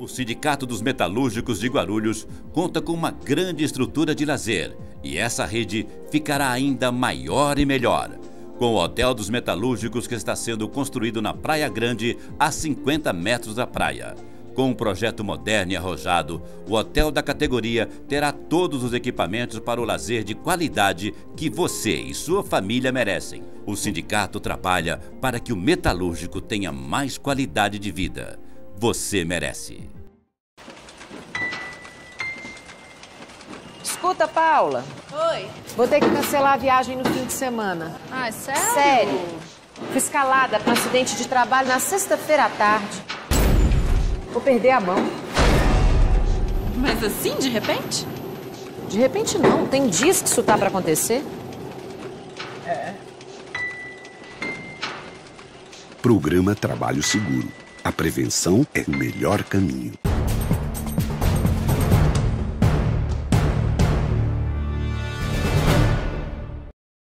O Sindicato dos Metalúrgicos de Guarulhos conta com uma grande estrutura de lazer e essa rede ficará ainda maior e melhor. Com o Hotel dos Metalúrgicos que está sendo construído na Praia Grande, a 50 metros da praia. Com um projeto moderno e arrojado, o hotel da categoria terá todos os equipamentos para o lazer de qualidade que você e sua família merecem. O sindicato trabalha para que o metalúrgico tenha mais qualidade de vida você merece. Escuta, Paula. Oi. Vou ter que cancelar a viagem no fim de semana. Ah, é sério? Sério. Fui escalada com um acidente de trabalho na sexta-feira à tarde. Vou perder a mão. Mas assim, de repente? De repente não. Tem dias que isso tá para acontecer. É. Programa Trabalho Seguro. A prevenção é o melhor caminho.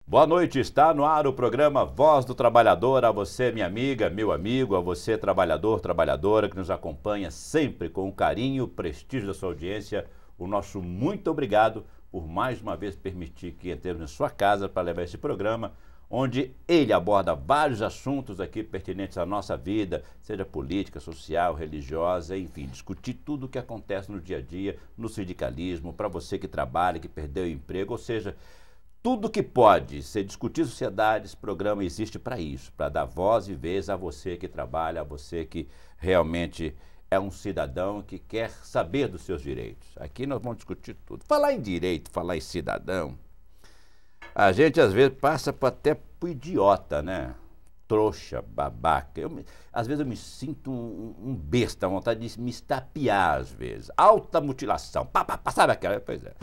Boa noite, está no ar o programa Voz do Trabalhador. A você, minha amiga, meu amigo, a você, trabalhador, trabalhadora, que nos acompanha sempre com o carinho, o prestígio da sua audiência, o nosso muito obrigado por mais uma vez permitir que entremos na sua casa para levar esse programa onde ele aborda vários assuntos aqui pertinentes à nossa vida, seja política, social, religiosa, enfim, discutir tudo o que acontece no dia a dia, no sindicalismo, para você que trabalha, que perdeu o emprego, ou seja, tudo que pode ser discutido sociedade, esse programa existe para isso, para dar voz e vez a você que trabalha, a você que realmente é um cidadão que quer saber dos seus direitos. Aqui nós vamos discutir tudo. Falar em direito, falar em cidadão, a gente às vezes passa por, até por idiota, né? Trouxa, babaca. Eu, às vezes eu me sinto um, um besta, vontade de me estapear às vezes. Alta mutilação. Pá, pá, pá, sabe aquela? Pois é.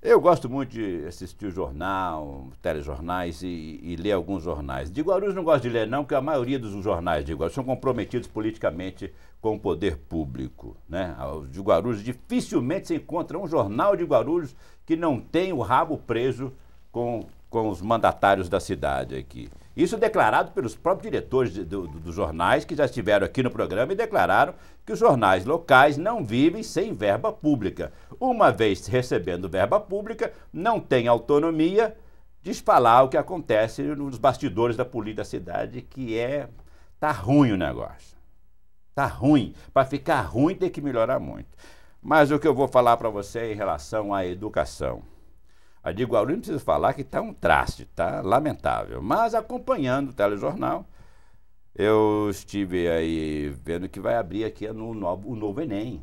Eu gosto muito de assistir o jornal, telejornais e, e, ler alguns jornais. De Guarulhos não gosto de ler, não, porque a maioria dos jornais de Guarulhos são comprometidos politicamente com o poder público. Né? De Guarulhos dificilmente se encontra um jornal de Guarulhos que não tem o rabo preso com, com os mandatários da cidade aqui. Isso declarado pelos próprios diretores de, do, do, dos jornais que já estiveram aqui no programa e declararam que os jornais locais não vivem sem verba pública. Uma vez recebendo verba pública, não tem autonomia de falar o que acontece nos bastidores da polícia da cidade, que é tá ruim o negócio. Tá ruim. Para ficar ruim tem que melhorar muito. Mas o que eu vou falar para você é em relação à educação. A de Guarulhos não precisa falar que está um traste, está lamentável. Mas acompanhando o telejornal, eu estive aí vendo que vai abrir aqui no novo, o novo Enem.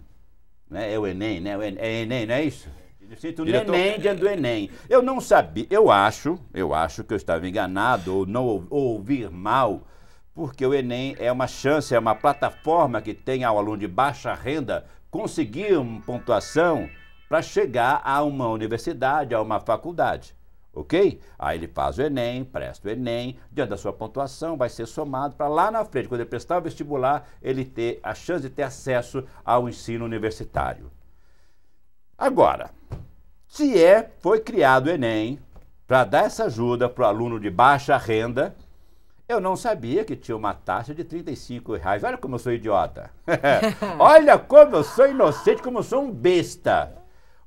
Né? É o Enem, né? É Enem, não é isso? Sinto Diretor... Enem diante do Enem. Eu não sabia, eu acho, eu acho que eu estava enganado ou não ou ouvir mal, porque o Enem é uma chance, é uma plataforma que tem ao aluno de baixa renda conseguir uma pontuação para chegar a uma universidade, a uma faculdade. Ok? Aí ele faz o Enem, presta o Enem, diante da sua pontuação vai ser somado para lá na frente, quando ele prestar o vestibular, ele ter a chance de ter acesso ao ensino universitário. Agora, se é, foi criado o Enem para dar essa ajuda para o aluno de baixa renda, eu não sabia que tinha uma taxa de 35 reais. Olha como eu sou idiota. Olha como eu sou inocente, como eu sou um besta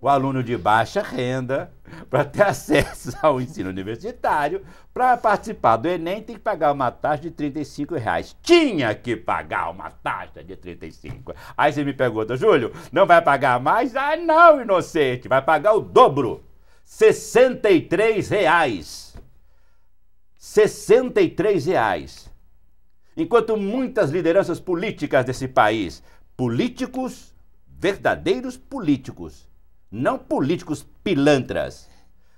o aluno de baixa renda para ter acesso ao ensino universitário. Para participar do Enem, tem que pagar uma taxa de 35 reais. Tinha que pagar uma taxa de 35. Aí você me pergunta, Júlio, não vai pagar mais? Ah, não, inocente, vai pagar o dobro. 63 reais. 63 reais. Enquanto muitas lideranças políticas desse país, políticos, verdadeiros políticos, não políticos pilantras,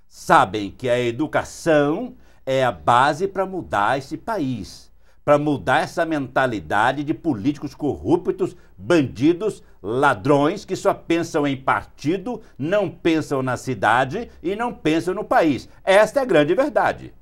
sabem que a educação é a base para mudar esse país, para mudar essa mentalidade de políticos corruptos, bandidos, ladrões que só pensam em partido, não pensam na cidade e não pensam no país. Esta é a grande verdade.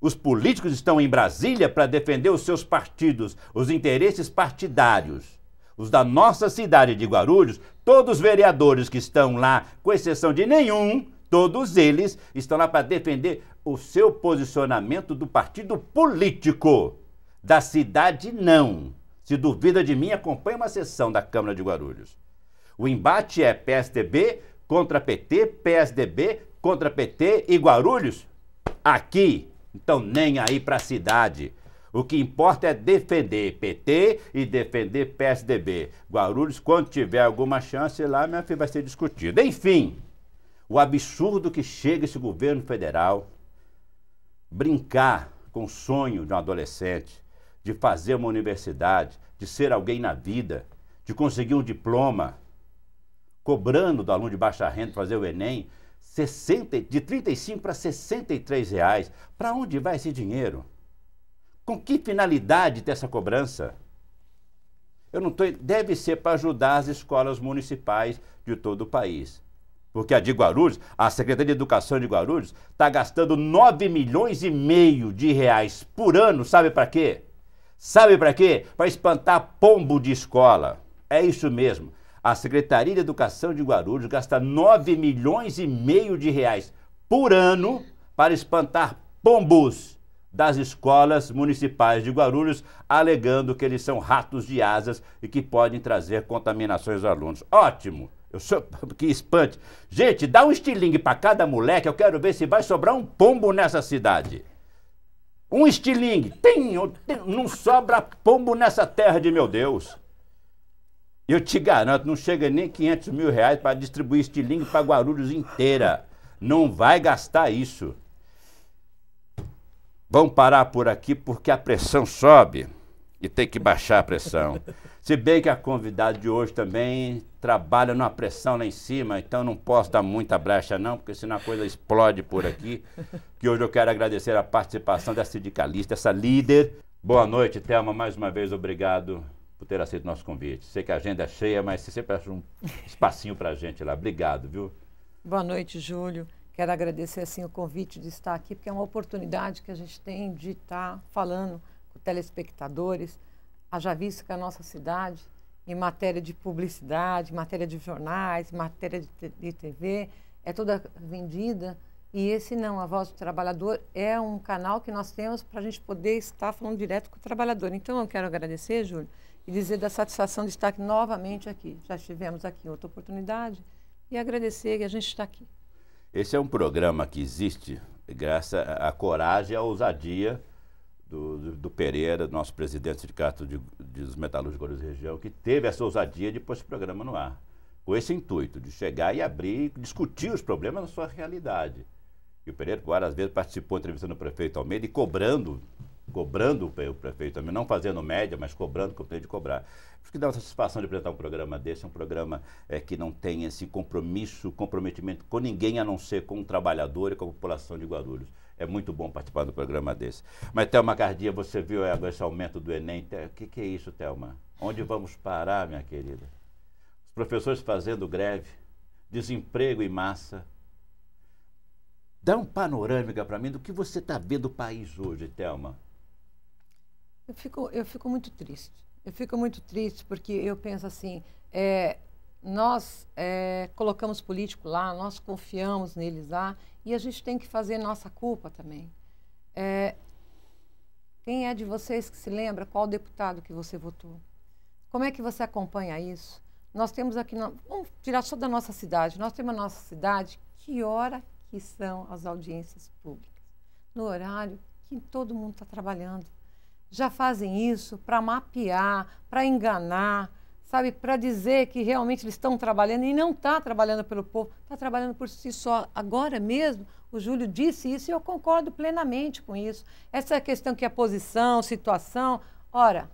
Os políticos estão em Brasília para defender os seus partidos, os interesses partidários os da nossa cidade de Guarulhos, todos os vereadores que estão lá, com exceção de nenhum, todos eles estão lá para defender o seu posicionamento do partido político. Da cidade, não. Se duvida de mim, acompanhe uma sessão da Câmara de Guarulhos. O embate é PSDB contra PT, PSDB contra PT e Guarulhos aqui. Então, nem aí para a cidade. O que importa é defender PT e defender PSDB. Guarulhos, quando tiver alguma chance lá, minha filha, vai ser discutida. Enfim, o absurdo que chega esse governo federal brincar com o sonho de um adolescente, de fazer uma universidade, de ser alguém na vida, de conseguir um diploma, cobrando do aluno de baixa renda fazer o Enem, 60, de 35 para 63 reais. Para onde vai esse dinheiro? Com que finalidade dessa cobrança? Eu não tô, deve ser para ajudar as escolas municipais de todo o país. Porque a de Guarulhos, a Secretaria de Educação de Guarulhos, está gastando 9 milhões e meio de reais por ano, sabe para quê? Sabe para quê? Para espantar pombo de escola. É isso mesmo. A Secretaria de Educação de Guarulhos gasta 9 milhões e meio de reais por ano para espantar pombos das escolas municipais de Guarulhos, alegando que eles são ratos de asas e que podem trazer contaminações aos alunos. Ótimo! Eu sou que espante. Gente, dá um estilingue para cada moleque, eu quero ver se vai sobrar um pombo nessa cidade. Um estilingue. Tem, tem, não sobra pombo nessa terra de meu Deus. Eu te garanto, não chega nem 500 mil reais para distribuir estilingue para Guarulhos inteira. Não vai gastar isso vão parar por aqui porque a pressão sobe e tem que baixar a pressão. Se bem que a convidada de hoje também trabalha numa pressão lá em cima, então não posso dar muita brecha não, porque senão a coisa explode por aqui. Que hoje eu quero agradecer a participação dessa sindicalista, essa líder. Boa noite, Thelma, mais uma vez obrigado por ter aceito nosso convite. Sei que a agenda é cheia, mas você sempre acha um espacinho para a gente lá. Obrigado, viu? Boa noite, Júlio. Quero agradecer assim o convite de estar aqui, porque é uma oportunidade que a gente tem de estar falando com telespectadores, haja visto que a nossa cidade, em matéria de publicidade, em matéria de jornais, em matéria de, de TV, é toda vendida. E esse não, a Voz do Trabalhador é um canal que nós temos para a gente poder estar falando direto com o trabalhador. Então eu quero agradecer, Júlio, e dizer da satisfação de estar novamente aqui. Já estivemos aqui em outra oportunidade e agradecer que a gente está aqui. Esse é um programa que existe graças à coragem e à ousadia do, do, Pereira, nosso presidente de Cato de, de, dos Metalúrgicos da Região, que teve essa ousadia de pôr esse programa no ar. Com esse intuito de chegar e abrir, discutir os problemas na sua realidade. E o Pereira várias às vezes, participou entrevistando o prefeito Almeida e cobrando cobrando o prefeito também, não fazendo média, mas cobrando, o que eu tenho de cobrar. Acho que dá uma satisfação de apresentar um programa desse, um programa é, que não tem esse compromisso, comprometimento com ninguém, a não ser com o trabalhador e com a população de Guarulhos. É muito bom participar do programa desse. Mas, Thelma Cardia, você viu agora é, esse aumento do Enem. O que, que é isso, Thelma? Onde vamos parar, minha querida? Os professores fazendo greve, desemprego em massa, Dá um panorâmica para mim do que você está vendo o país hoje, Thelma. Eu fico, eu fico muito triste. Eu fico muito triste porque eu penso assim, é, nós é, colocamos político lá, nós confiamos neles lá e a gente tem que fazer nossa culpa também. É, quem é de vocês que se lembra qual deputado que você votou? Como é que você acompanha isso? Nós temos aqui, vamos tirar só da nossa cidade, nós temos a nossa cidade, que hora que são as audiências públicas? No horário que todo mundo está trabalhando já fazem isso para mapear, para enganar, sabe, para dizer que realmente eles estão trabalhando e não está trabalhando pelo povo, está trabalhando por si só. Agora mesmo, o Júlio disse isso e eu concordo plenamente com isso. Essa questão que é posição, situação, ora,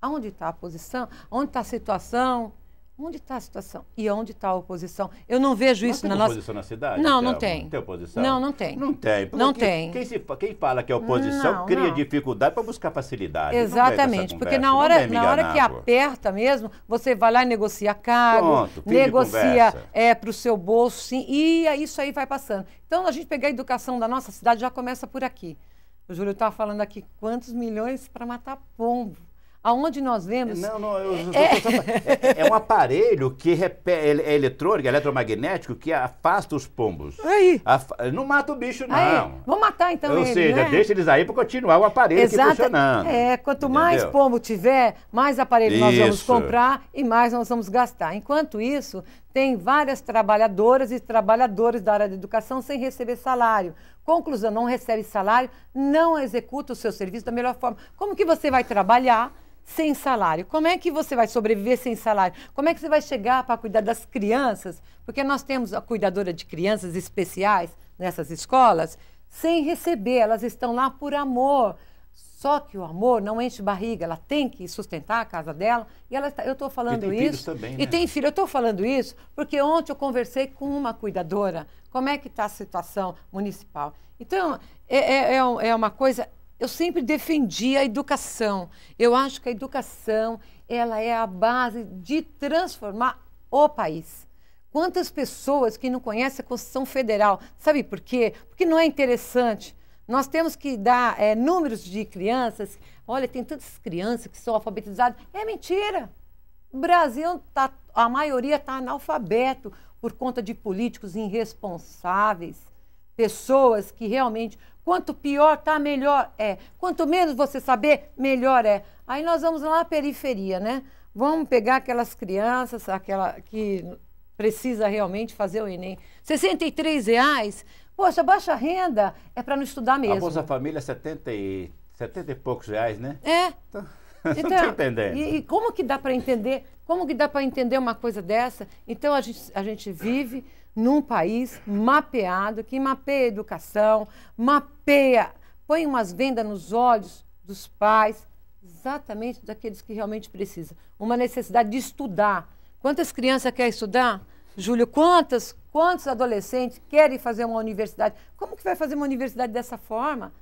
aonde está a posição, onde está a situação, Onde está a situação? E onde está a oposição? Eu não vejo não isso na nossa. tem oposição na cidade? Não, não tem. Não tem oposição? Não, não tem. Não tem. Porque não tem. Quem, se, quem fala que é oposição não, cria não. dificuldade para buscar facilidade. Exatamente, porque na hora, na hora que aperta mesmo, você vai lá e negocia cargo, Pronto, negocia é, para o seu bolso, sim, e isso aí vai passando. Então, a gente pegar a educação da nossa cidade já começa por aqui. O Júlio estava falando aqui quantos milhões para matar pombo aonde nós vemos. Não, não, eu, é, é. eu, é... é... um aparelho que repé... é eletrônico, é eletromagnético, que afasta os pombos. Aí. Af... Não mata o bicho, não. Aí. Vamos matar então Ou ele, seja, né? deixa eles aí para continuar o aparelho Exato. funcionando. É, quanto Entendeu? mais pombo tiver, mais aparelho isso. nós vamos comprar e mais nós vamos gastar. Enquanto isso, tem várias trabalhadoras e trabalhadores da área da educação sem receber salário. Conclusão, não recebe salário, não executa o seu serviço da melhor forma. Como que você vai trabalhar sem salário. Como é que você vai sobreviver sem salário? Como é que você vai chegar para cuidar das crianças? Porque nós temos a cuidadora de crianças especiais nessas escolas sem receber, elas estão lá por amor. Só que o amor não enche barriga, ela tem que sustentar a casa dela. E ela está. eu estou falando e tem isso. Também, né? E tem filho, eu estou falando isso porque ontem eu conversei com uma cuidadora. Como é que está a situação municipal? Então, é, é, é, é uma coisa eu sempre defendi a educação. Eu acho que a educação ela é a base de transformar o país. Quantas pessoas que não conhecem a Constituição Federal? Sabe por quê? Porque não é interessante. Nós temos que dar é, números de crianças. Olha, tem tantas crianças que são alfabetizadas. É mentira. O Brasil, tá, a maioria está analfabeto por conta de políticos irresponsáveis pessoas que realmente, quanto pior tá, melhor é. Quanto menos você saber, melhor é. Aí nós vamos lá na periferia, né? Vamos pegar aquelas crianças, aquela que precisa realmente fazer o Enem. 63 reais? Poxa, baixa renda é para não estudar mesmo. A Bolsa Família é 70 e, 70 e poucos reais, né? É. Então, então entendendo. E, e como que dá para entender? Como que dá para entender uma coisa dessa? Então a gente, a gente vive num país mapeado, que mapeia a educação, mapeia, põe umas vendas nos olhos dos pais, exatamente daqueles que realmente precisam. Uma necessidade de estudar. Quantas crianças querem estudar? Júlio, quantas, quantos adolescentes querem fazer uma universidade? Como que vai fazer uma universidade dessa forma?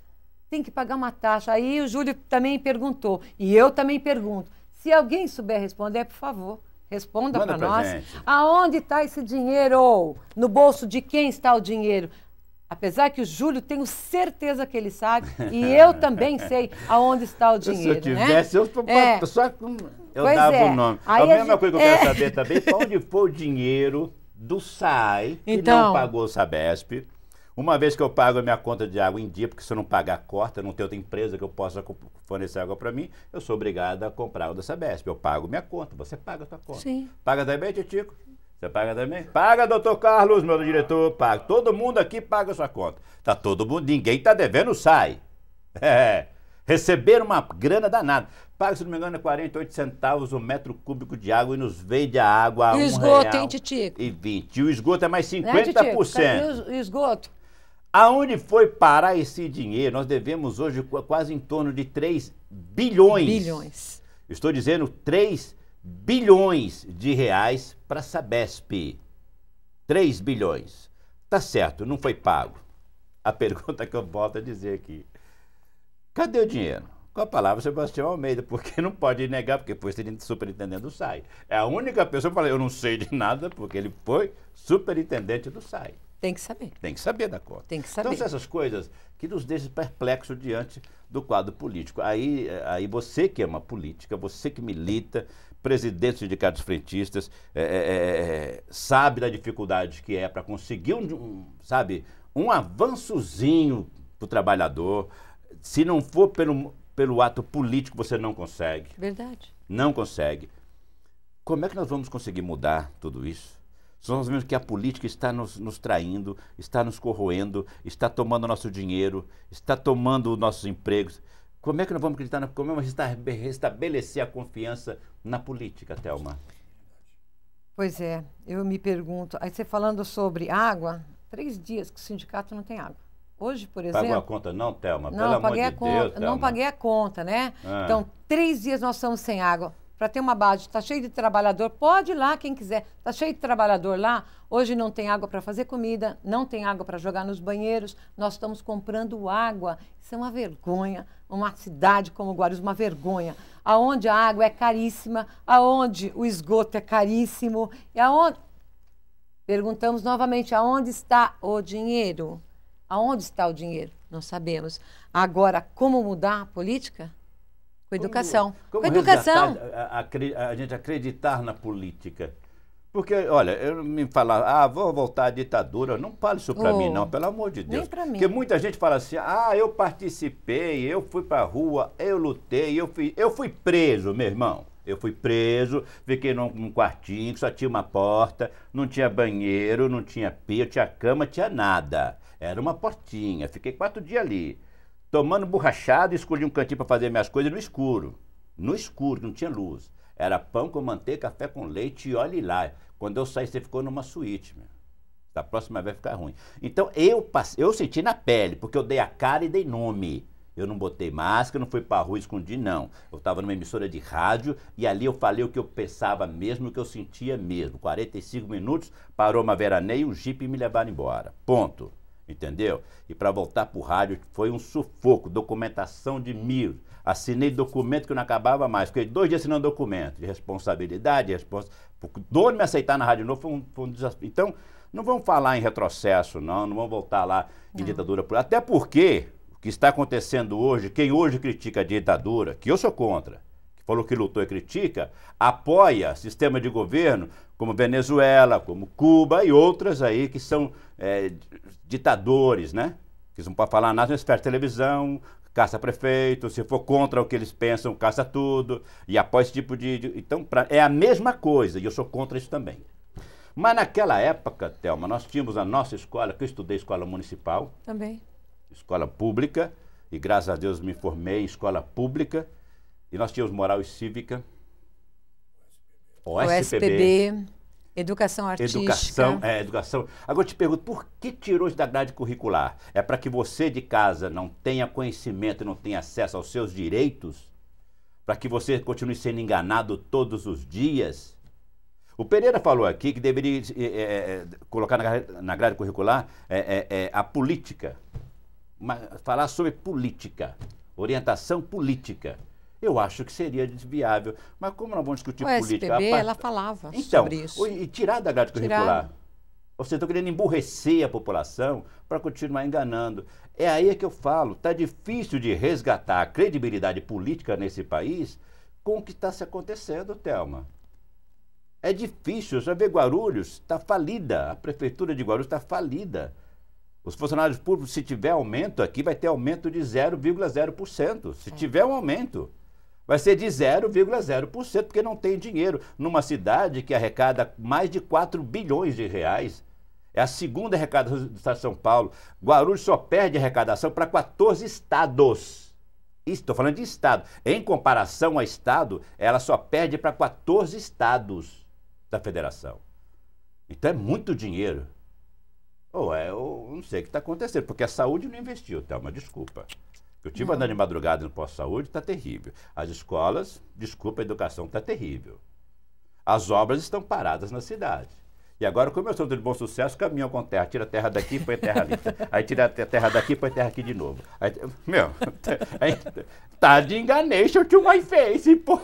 Tem que pagar uma taxa. Aí o Júlio também perguntou, e eu também pergunto. Se alguém souber responder, por favor, Responda para nós. Aonde está esse dinheiro? No bolso de quem está o dinheiro? Apesar que o Júlio tenho certeza que ele sabe e eu também sei aonde está o dinheiro. Se eu tivesse, né? eu tô, é. só eu dava o é. um nome. Aí a mesma coisa que eu quero é. saber também, para onde foi o dinheiro do SAI, então... que não então. pagou o Sabesp, uma vez que eu pago a minha conta de água em dia, porque se eu não pagar, corta, não tem outra empresa que eu possa fornecer água para mim, eu sou obrigado a comprar o da Sabesp. Eu pago minha conta, você paga a sua conta. Sim. Paga também, Titico? Você paga também? Paga, doutor Carlos, meu diretor, paga. Todo mundo aqui paga a sua conta. Tá todo mundo, ninguém tá devendo, sai. É. uma grana danada. Paga, se não me engano, 48 é centavos o um metro cúbico de água e nos vende a água a E o um esgoto, real hein, Titico? E 20. E o esgoto é mais 50%. Né, e o esgoto? Aonde foi parar esse dinheiro? Nós devemos hoje quase em torno de 3 bilhões. Bilhões. Estou dizendo 3 bilhões de reais para a Sabesp. 3 bilhões. Tá certo, não foi pago. A pergunta que eu volto a dizer aqui. Cadê o dinheiro? Com a palavra Sebastião Almeida, porque não pode negar, porque foi superintendente do SAI. É a única pessoa que fala, eu não sei de nada, porque ele foi superintendente do SAI. Tem que saber. Tem que saber da conta. Tem que então, saber. Então, são essas coisas que nos deixam perplexos diante do quadro político. Aí, eh, aí você que é uma política, você que milita, presidente dos sindicatos frentistas, é, é, sabe da dificuldade que é para conseguir um, um, sabe, um avançozinho para o trabalhador. Se não for pelo, pelo ato político, você não consegue. Verdade. Não consegue. Como é que nós vamos conseguir mudar tudo isso? Nós vemos que a política está nos, nos traindo, está nos corroendo, está tomando nosso dinheiro, está tomando nossos empregos. Como é que nós vamos acreditar? Na, como é que vamos restabelecer a confiança na política, Thelma? Pois é, eu me pergunto. Aí você falando sobre água, três dias que o sindicato não tem água. Hoje, por exemplo. Pagou a conta, não, Thelma? Não, Pelo paguei amor a de conta, Deus, Não Thelma. paguei a conta, né? Ah. Então, três dias nós estamos sem água para ter uma base. Está cheio de trabalhador, pode ir lá quem quiser. Está cheio de trabalhador lá, hoje não tem água para fazer comida, não tem água para jogar nos banheiros, nós estamos comprando água. Isso é uma vergonha. Uma cidade como Guarulhos, uma vergonha. Aonde a água é caríssima, aonde o esgoto é caríssimo, e aonde... Perguntamos novamente, aonde está o dinheiro? Aonde está o dinheiro? Não sabemos. Agora, como mudar a política? Com educação. Como, como com educação. A, a, a, gente acreditar na política. Porque, olha, eu me falar, ah, vou voltar à ditadura. Não fale isso para oh, mim, não, pelo amor de Deus. Nem pra mim. Porque muita gente fala assim, ah, eu participei, eu fui para rua, eu lutei, eu fui, eu fui preso, meu irmão. Eu fui preso, fiquei num, num, quartinho que só tinha uma porta, não tinha banheiro, não tinha pia, tinha cama, tinha nada. Era uma portinha. Fiquei quatro dias ali. Tomando borrachada, escolhi um cantinho para fazer minhas coisas no escuro. No escuro, não tinha luz. Era pão com manteiga, café com leite e olhe lá. Quando eu saí, você ficou numa suíte, meu. Da próxima vez vai ficar ruim. Então eu passei, eu senti na pele, porque eu dei a cara e dei nome. Eu não botei máscara, não fui pra rua escondi, não. Eu estava numa emissora de rádio e ali eu falei o que eu pensava mesmo, o que eu sentia mesmo. 45 minutos, parou uma veraneia, um jipe e me levaram embora. Ponto entendeu? E para voltar para o rádio foi um sufoco, documentação de mil. Assinei documento que eu não acabava mais, fiquei dois dias assinando documento, de responsabilidade, responsa... dor de me aceitar na Rádio Novo foi um, foi um desafio. Então, não vamos falar em retrocesso, não, não vamos voltar lá em não. ditadura. Até porque o que está acontecendo hoje, quem hoje critica a ditadura, que eu sou contra, que falou que lutou e critica, apoia sistema de governo como Venezuela, como Cuba e outras aí que são é, ditadores, né? Que não podem falar nada, eles perdem televisão, caça prefeito, se for contra o que eles pensam, caça tudo, e após esse tipo de. de então, pra, é a mesma coisa, e eu sou contra isso também. Mas naquela época, Thelma, nós tínhamos a nossa escola, que eu estudei escola municipal. Também. Escola pública, e graças a Deus me formei em escola pública, e nós tínhamos moral e cívica. OSPB. OSPB. Educação artística. Educação, é, educação. Agora eu te pergunto, por que tirou isso da grade curricular? É para que você de casa não tenha conhecimento, não tenha acesso aos seus direitos? Para que você continue sendo enganado todos os dias? O Pereira falou aqui que deveria é, colocar na, na, grade curricular é, a política. Uma, falar sobre política, orientação política eu acho que seria desviável. Mas como nós vamos discutir o política... O ela falava então, sobre isso. Então, e tirar da grade curricular. Tirar. Vocês estão querendo emburrecer a população para continuar enganando. É aí é que eu falo, está difícil de resgatar a credibilidade política nesse país com o que está se acontecendo, Thelma. É difícil, já vê Guarulhos, está falida, a prefeitura de Guarulhos está falida. Os funcionários públicos, se tiver aumento aqui, vai ter aumento de 0,0%. Se é. tiver um aumento, vai ser de 0,0%, porque não tem dinheiro. Numa cidade que arrecada mais de 4 bilhões de reais, é a segunda arrecadação do Estado de São Paulo. Guarulhos só perde arrecadação para 14 estados. Estou falando de estado. Em comparação a estado, ela só perde para 14 estados da federação. Então é muito dinheiro. Ou é, eu não sei o que está acontecendo, porque a saúde não investiu, Thelma, desculpa. Eu tive andando de madrugada no posto de saúde, está terrível. As escolas, desculpa, a educação está terrível. As obras estão paradas na cidade. E agora, como eu sou de bom sucesso, caminham com terra. Tira a terra daqui, põe a terra ali. Aí tira a terra daqui, põe a terra aqui de novo. Aí, meu, aí, tá de enganation to my face, pô.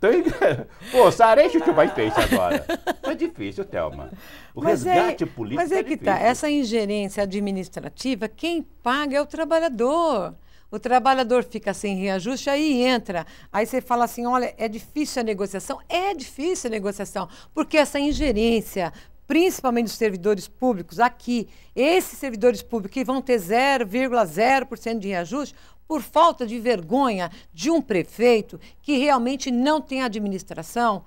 Tô engan... Pô, sareixo to my face agora. Foi tá difícil, Thelma. O mas é- resgate é, político Mas é, é que tá. difícil. tá. Essa ingerência administrativa, quem paga é o trabalhador o trabalhador fica sem reajuste, aí entra. Aí você fala assim: olha, é difícil a negociação? É difícil a negociação, porque essa ingerência, principalmente dos servidores públicos aqui, esses servidores públicos que vão ter 0,0% de reajuste, por falta de vergonha de um prefeito que realmente não tem administração,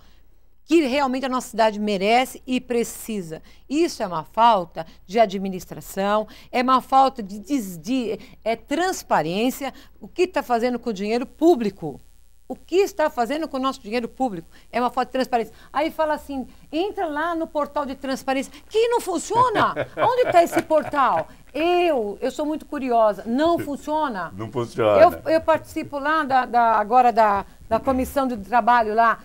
que realmente a nossa cidade merece e precisa. Isso é uma falta de administração, é uma falta de, de, de é transparência. O que está fazendo com o dinheiro público? O que está fazendo com o nosso dinheiro público? É uma falta de transparência. Aí fala assim: entra lá no portal de transparência, que não funciona. Onde está esse portal? Eu, eu sou muito curiosa. Não funciona? Não funciona. Eu, eu participo lá da, da, agora da, da comissão de trabalho lá.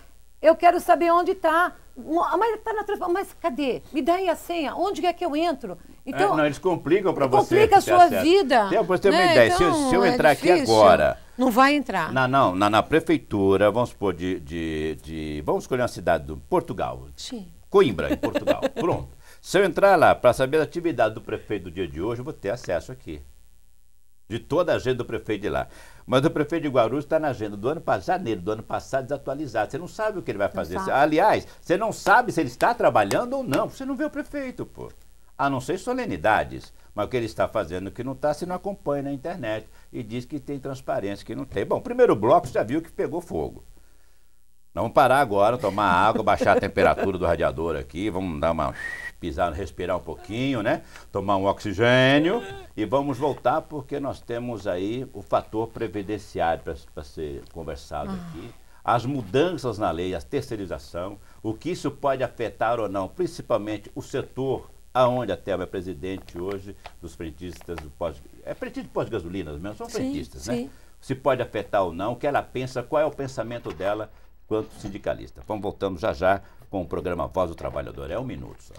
Eu quero saber onde está. Mas tá na transformação. Mas cadê? Me dá aí a senha. Onde é que eu entro? É, então, é, não, eles complicam para você. Complica a sua acesso. vida. Tem, você tem né? uma ideia. Então, se, eu, se é eu entrar aqui agora. Não vai entrar. Na, não, na, na prefeitura, vamos supor, de, de, de, Vamos escolher uma cidade do Portugal. Sim. Coimbra, em Portugal. Pronto. Se eu entrar lá para saber a atividade do prefeito do dia de hoje, eu vou ter acesso aqui de toda a agenda do prefeito de lá. Mas o prefeito de Guarulhos está na agenda do ano passado, janeiro do ano passado, desatualizado. Você não sabe o que ele vai fazer. Aliás, você não sabe se ele está trabalhando ou não. Você não vê o prefeito, pô. A não ser solenidades. Mas o que ele está fazendo, o que não está, se não acompanha na internet e diz que tem transparência, que não tem. Bom, primeiro bloco já viu que pegou fogo. Vamos parar agora, tomar água, baixar a temperatura do radiador aqui, vamos dar uma pisar, respirar um pouquinho, né? Tomar um oxigênio e vamos voltar porque nós temos aí o fator previdenciário para ser conversado ah. aqui. As mudanças na lei, a terceirização, o que isso pode afetar ou não, principalmente o setor aonde a Thelma é presidente hoje dos frentistas do pós... É frentista de pós gasolina, mesmo, são sim, frentistas, né? sim. né? Se pode afetar ou não, o que ela pensa, qual é o pensamento dela quanto sindicalista. Vamos voltamos já já com o programa Voz do Trabalhador. É um minuto só.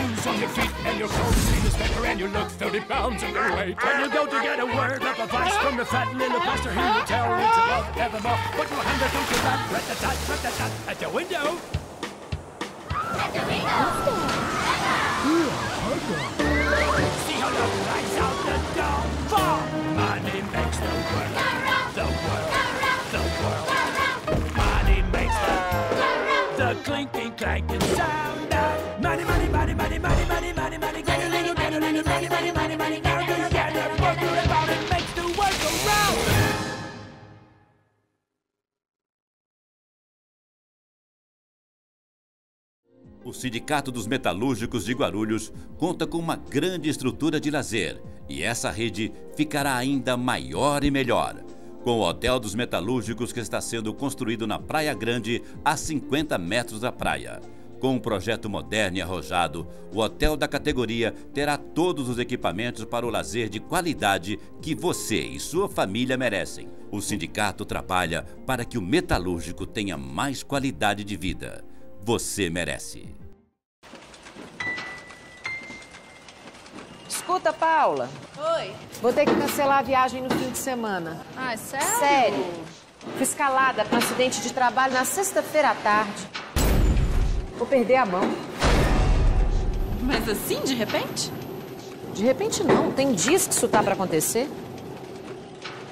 shoes on your feet and your clothes seem to pepper and you look 30 pounds underweight. When you go to get a word of advice from the fat little pastor, he will tell you to love evermore. Put your hand against your back, rat the tat, rat the tat, at the window. At the window. See how love flies out the door. For money makes the world. The world. The world. The world. Money makes the world. The clinking clanking. Sindicato dos Metalúrgicos de Guarulhos conta com uma grande estrutura de lazer e essa rede ficará ainda maior e melhor. Com o Hotel dos Metalúrgicos que está sendo construído na Praia Grande, a 50 metros da praia. Com um projeto moderno e arrojado, o hotel da categoria terá todos os equipamentos para o lazer de qualidade que você e sua família merecem. O sindicato trabalha para que o metalúrgico tenha mais qualidade de vida. Você merece. Escuta, Paula. Oi. Vou ter que cancelar a viagem no fim de semana. Ah, sério? Sério. Fui escalada com um acidente de trabalho na sexta-feira à tarde. Vou perder a mão. Mas assim, de repente? De repente não. Tem dias que isso tá para acontecer.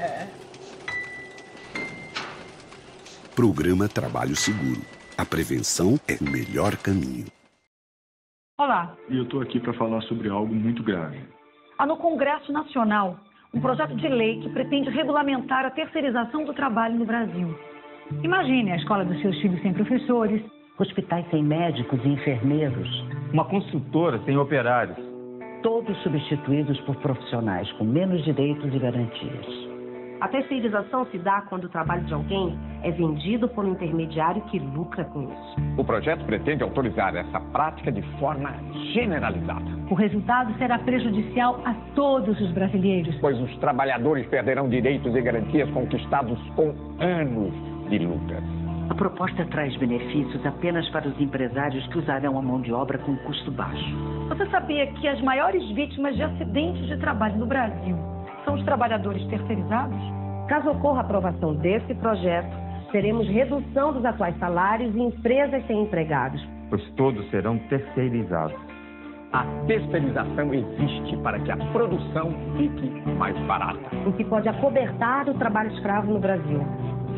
É. Programa Trabalho Seguro. A prevenção é o melhor caminho. Olá. E eu estou aqui para falar sobre algo muito grave. Há ah, no Congresso Nacional um projeto de lei que pretende regulamentar a terceirização do trabalho no Brasil. Imagine a escola dos seus filhos sem professores, hospitais sem médicos e enfermeiros, uma consultora sem operários, todos substituídos por profissionais com menos direitos e garantias. A terceirização se dá quando o trabalho de alguém é vendido por um intermediário que lucra com isso. O projeto pretende autorizar essa prática de forma generalizada. O resultado será prejudicial a todos os brasileiros, pois os trabalhadores perderão direitos e garantias conquistados com anos de luta. A proposta traz benefícios apenas para os empresários que usarão a mão de obra com custo baixo. Você sabia que as maiores vítimas de acidentes de trabalho no Brasil são os trabalhadores terceirizados? Caso ocorra a aprovação desse projeto, teremos redução dos atuais salários e empresas sem empregados. Pois todos serão terceirizados. A terceirização existe para que a produção fique mais barata. O que pode acobertar o trabalho escravo no Brasil.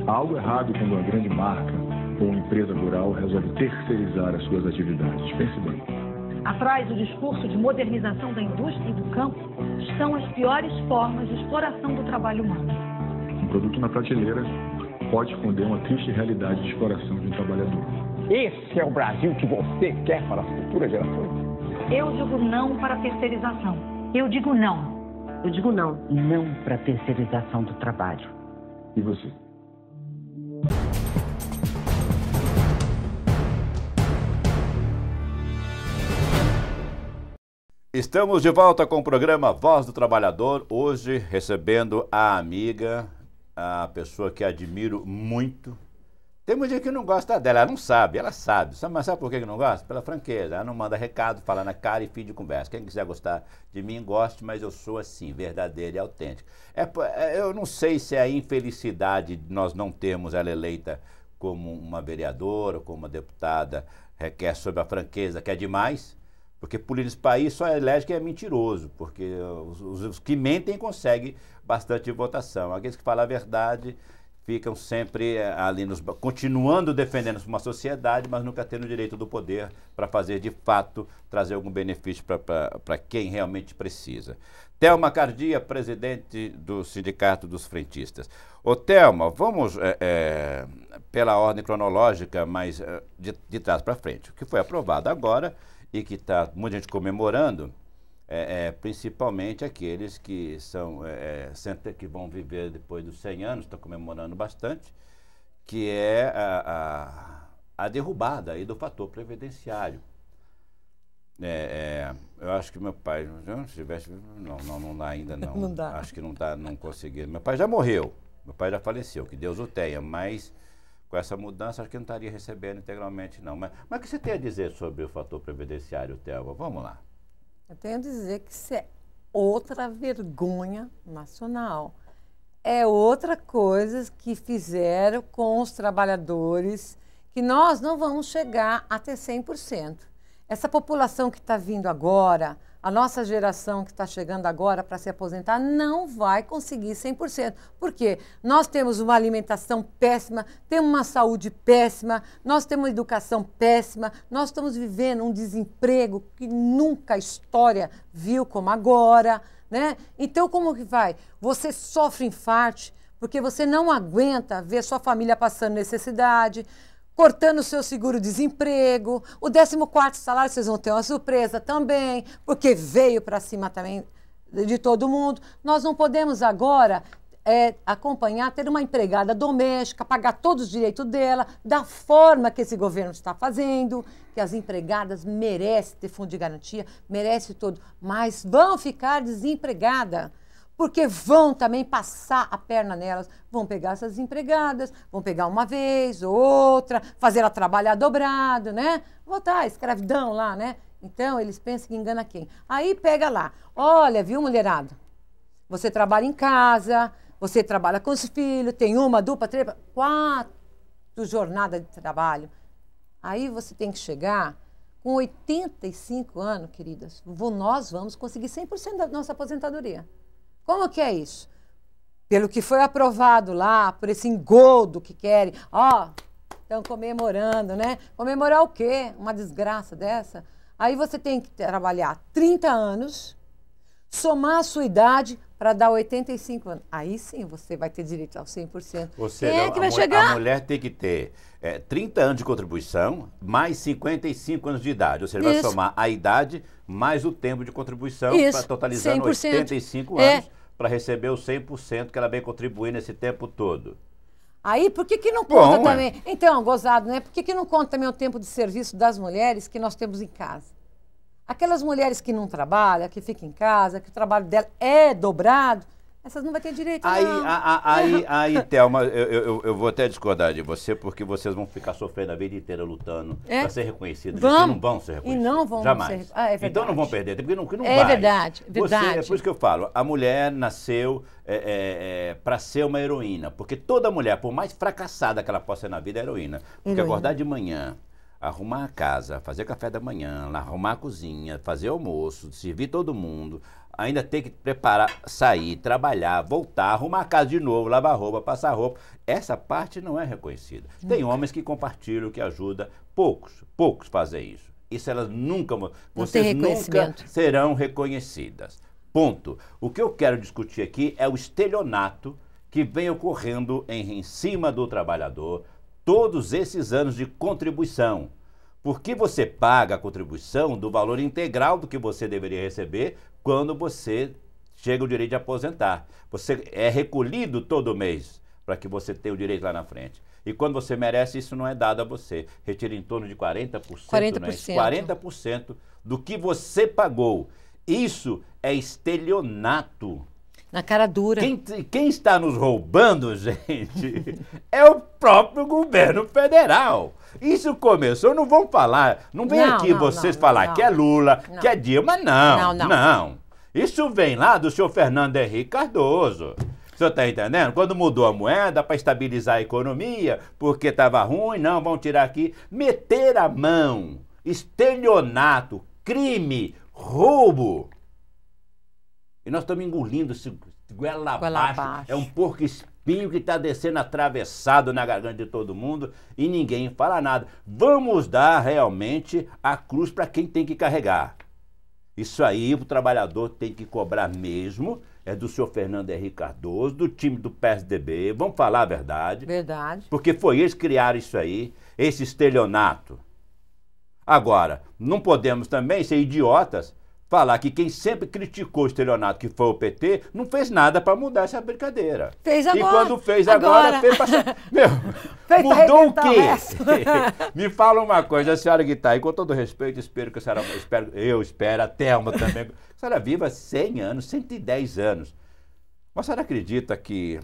Há algo errado quando uma grande marca ou empresa rural resolve terceirizar as suas atividades. Pense bem. Atrás do discurso de modernização da indústria e do campo estão as piores formas de exploração do trabalho humano. Um produto na prateleira pode esconder uma triste realidade de exploração de um trabalhador. Esse é o Brasil que você quer para as futuras gerações. Eu digo não para a terceirização. Eu digo não. Eu digo não. Não para a terceirização do trabalho. E você? Estamos de volta com o programa Voz do Trabalhador, hoje recebendo a amiga, a pessoa que admiro muito. Tem muita gente que não gosta dela, ela não sabe, ela sabe. Mas sabe por que não gosta? Pela franqueza. Ela não manda recado, fala na cara e fim de conversa. Quem quiser gostar de mim, goste, mas eu sou assim, verdadeira e autêntica. É, é, eu não sei se é a infelicidade de nós não termos ela eleita como uma vereadora, como uma deputada, requer sobre a franqueza, que é demais, porque político nesse país só elege quem é mentiroso, porque os, os, os, que mentem conseguem bastante votação. Aqueles que falam a verdade ficam sempre eh, ali nos, continuando defendendo uma sociedade, mas nunca tendo o direito do poder para fazer de fato trazer algum benefício para quem realmente precisa. Telma Cardia, presidente do Sindicato dos Frentistas. Ô, Telma, vamos é, é, pela ordem cronológica, mas de, de trás para frente. O que foi aprovado agora e que está muita gente comemorando, é, é, principalmente aqueles que são é, é que vão viver depois dos 100 anos, estão comemorando bastante, que é a, a, a derrubada aí do fator previdenciário. É, é, eu acho que meu pai, não, se tivesse, não, não, não dá ainda não. não dá. Acho que não dá tá, não consegui. Meu pai já morreu, meu pai já faleceu, que Deus o tenha, mas com essa mudança, acho que não estaria recebendo integralmente, não. Mas, mas o que você tem a dizer sobre o fator previdenciário, Thelma? Vamos lá. Eu tenho a dizer que isso é outra vergonha nacional. É outra coisa que fizeram com os trabalhadores, que nós não vamos chegar até 100%. Essa população que está vindo agora, a nossa geração que está chegando agora para se aposentar não vai conseguir 100%. Por quê? Nós temos uma alimentação péssima, temos uma saúde péssima, nós temos uma educação péssima, nós estamos vivendo um desemprego que nunca a história viu como agora, né? Então como que vai? Você sofre infarte porque você não aguenta ver sua família passando necessidade, cortando o seu seguro-desemprego. O 14 salário, vocês vão ter uma surpresa também, porque veio para cima também de todo mundo. Nós não podemos agora é, acompanhar, ter uma empregada doméstica, pagar todos os direitos dela, da forma que esse governo está fazendo, que as empregadas merecem ter fundo de garantia, merece todo, mas vão ficar desempregada porque vão também passar a perna nelas, vão pegar essas empregadas, vão pegar uma vez, outra, fazer ela trabalhar dobrado, né? Voltar escravidão lá, né? Então eles pensam que engana quem. Aí pega lá, olha, viu, mulherada? Você trabalha em casa, você trabalha com os filhos, tem uma, dupla, três, quatro jornadas de trabalho. Aí você tem que chegar com 85 anos, queridas. Nós vamos conseguir 100% da nossa aposentadoria. Como que é isso? Pelo que foi aprovado lá, por esse engodo que querem. Ó, oh, estão comemorando, né? Comemorar o quê? Uma desgraça dessa? Aí você tem que trabalhar 30 anos, somar a sua idade para dar 85 anos. Aí sim você vai ter direito ao 100%. Ou seja, Quem é que vai a, chegar? A mulher tem que ter é, 30 anos de contribuição, mais 55 anos de idade. Ou seja, Isso. vai somar a idade mais o tempo de contribuição para totalizar 85 é. anos para receber os 100% que ela vem contribuindo esse tempo todo. Aí, por que, que não conta Bom, também? É. Então, gozado, né? Por que, que não conta também o tempo de serviço das mulheres que nós temos em casa? Aquelas mulheres que não trabalham, que ficam em casa, que o trabalho dela é dobrado, essas não vai ter direito, aí, não. Aí, aí, aí Thelma, eu, eu, eu, vou até discordar de você, porque vocês vão ficar sofrendo a vida inteira lutando é? para ser reconhecidos. Vamos. não vão ser reconhecidos. E não vão Jamais. Ser... Ah, é então não vão perder, porque não, não é vai. Verdade, verdade. Você, é por isso que eu falo, a mulher nasceu é, é, é para ser uma heroína, porque toda mulher, por mais fracassada que ela possa ser na vida, é heroína. Porque heroína. acordar de manhã, arrumar a casa, fazer café da manhã, arrumar a cozinha, fazer almoço, servir todo mundo, ainda tem que preparar, sair, trabalhar, voltar, arrumar a casa de novo, lavar roupa, passar roupa. Essa parte não é reconhecida. Nunca. Tem homens que compartilham, que ajudam, poucos, poucos fazem isso. Isso elas nunca, vocês nunca serão reconhecidas. Ponto. O que eu quero discutir aqui é o estelionato que vem ocorrendo em, em cima do trabalhador todos esses anos de contribuição. Porque você paga a contribuição do valor integral do que você deveria receber, quando você chega o direito de aposentar. Você é recolhido todo mês para que você tenha o direito lá na frente. E quando você merece, isso não é dado a você. Retira em torno de 40%. 40%. Né? 40% do que você pagou. Isso é estelionato. Na cara dura. Quem, quem está nos roubando, gente, é o próprio governo federal. Isso começou, não vão falar. Não vem não, aqui não, vocês não, falar que é Lula, que é Dilma, não. Não, não. Isso vem lá do senhor Fernando Henrique Cardoso. O senhor está entendendo? Quando mudou a moeda para estabilizar a economia, porque estava ruim, não, vão tirar aqui. Meter a mão, estelionato, crime, roubo. E nós estamos engolindo esse goela abaixo. É um porco espinho espinho que está descendo atravessado na garganta de todo mundo e ninguém fala nada. Vamos dar realmente a cruz para quem tem que carregar. Isso aí o trabalhador tem que cobrar mesmo. É do senhor Fernando Henrique Cardoso, do time do PSDB. Vamos falar a verdade. Verdade. Porque foi eles que criaram isso aí, esse estelionato. Agora, não podemos também ser idiotas falar que quem sempre criticou o estelionato, que foi o PT, não fez nada para mudar essa brincadeira. Fez agora. E quando fez agora, agora fez pra... Meu, fez mudou o quê? Me fala uma coisa, a senhora que está aí, com todo respeito, espero que a senhora, espero, eu espero, a Thelma também, a senhora viva 100 anos, 110 anos. Mas a senhora acredita que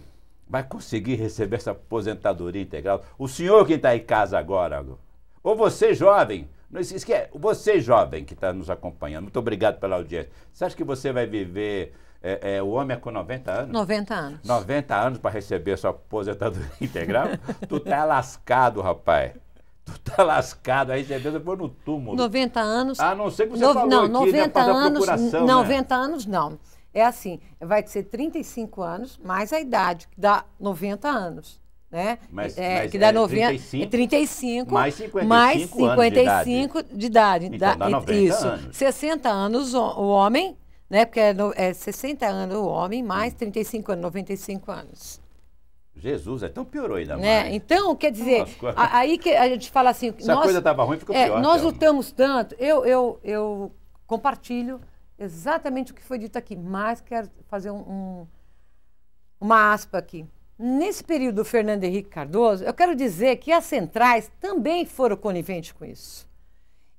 vai conseguir receber essa aposentadoria integral? O senhor que está em casa agora, ou você jovem, não esquece. Você, jovem, que está nos acompanhando, muito obrigado pela audiência. Você acha que você vai viver. É, é, o homem é com 90 anos? 90 anos. 90 anos para receber sua aposentadoria integral? tu tá lascado, rapaz. Tu tá lascado, aí você pensa, foi no túmulo. 90 anos. A não ser que você no, falou não, aqui, 90 né, anos, não, né? 90 anos não. É assim, vai ser 35 anos mais a idade, que dá 90 anos né? Mas, é, mas que dá é, 90, 35, é 35 mais 55, mais 55 anos de idade. De idade então, dá 90 isso. Anos. 60 anos o, o homem, né? Porque é, no, é 60 anos o homem, mais 35 anos, 95 anos. Jesus, então é piorou ainda né? Então, quer dizer, Nossa, a, aí que a gente fala assim... Se nós, a coisa estava ruim, ficou é, pior. Nós então. lutamos tanto, eu, eu, eu compartilho exatamente o que foi dito aqui, mas quero fazer um, um uma aspa aqui. Nesse período do Fernando Henrique Cardoso, eu quero dizer que as centrais também foram coniventes com isso.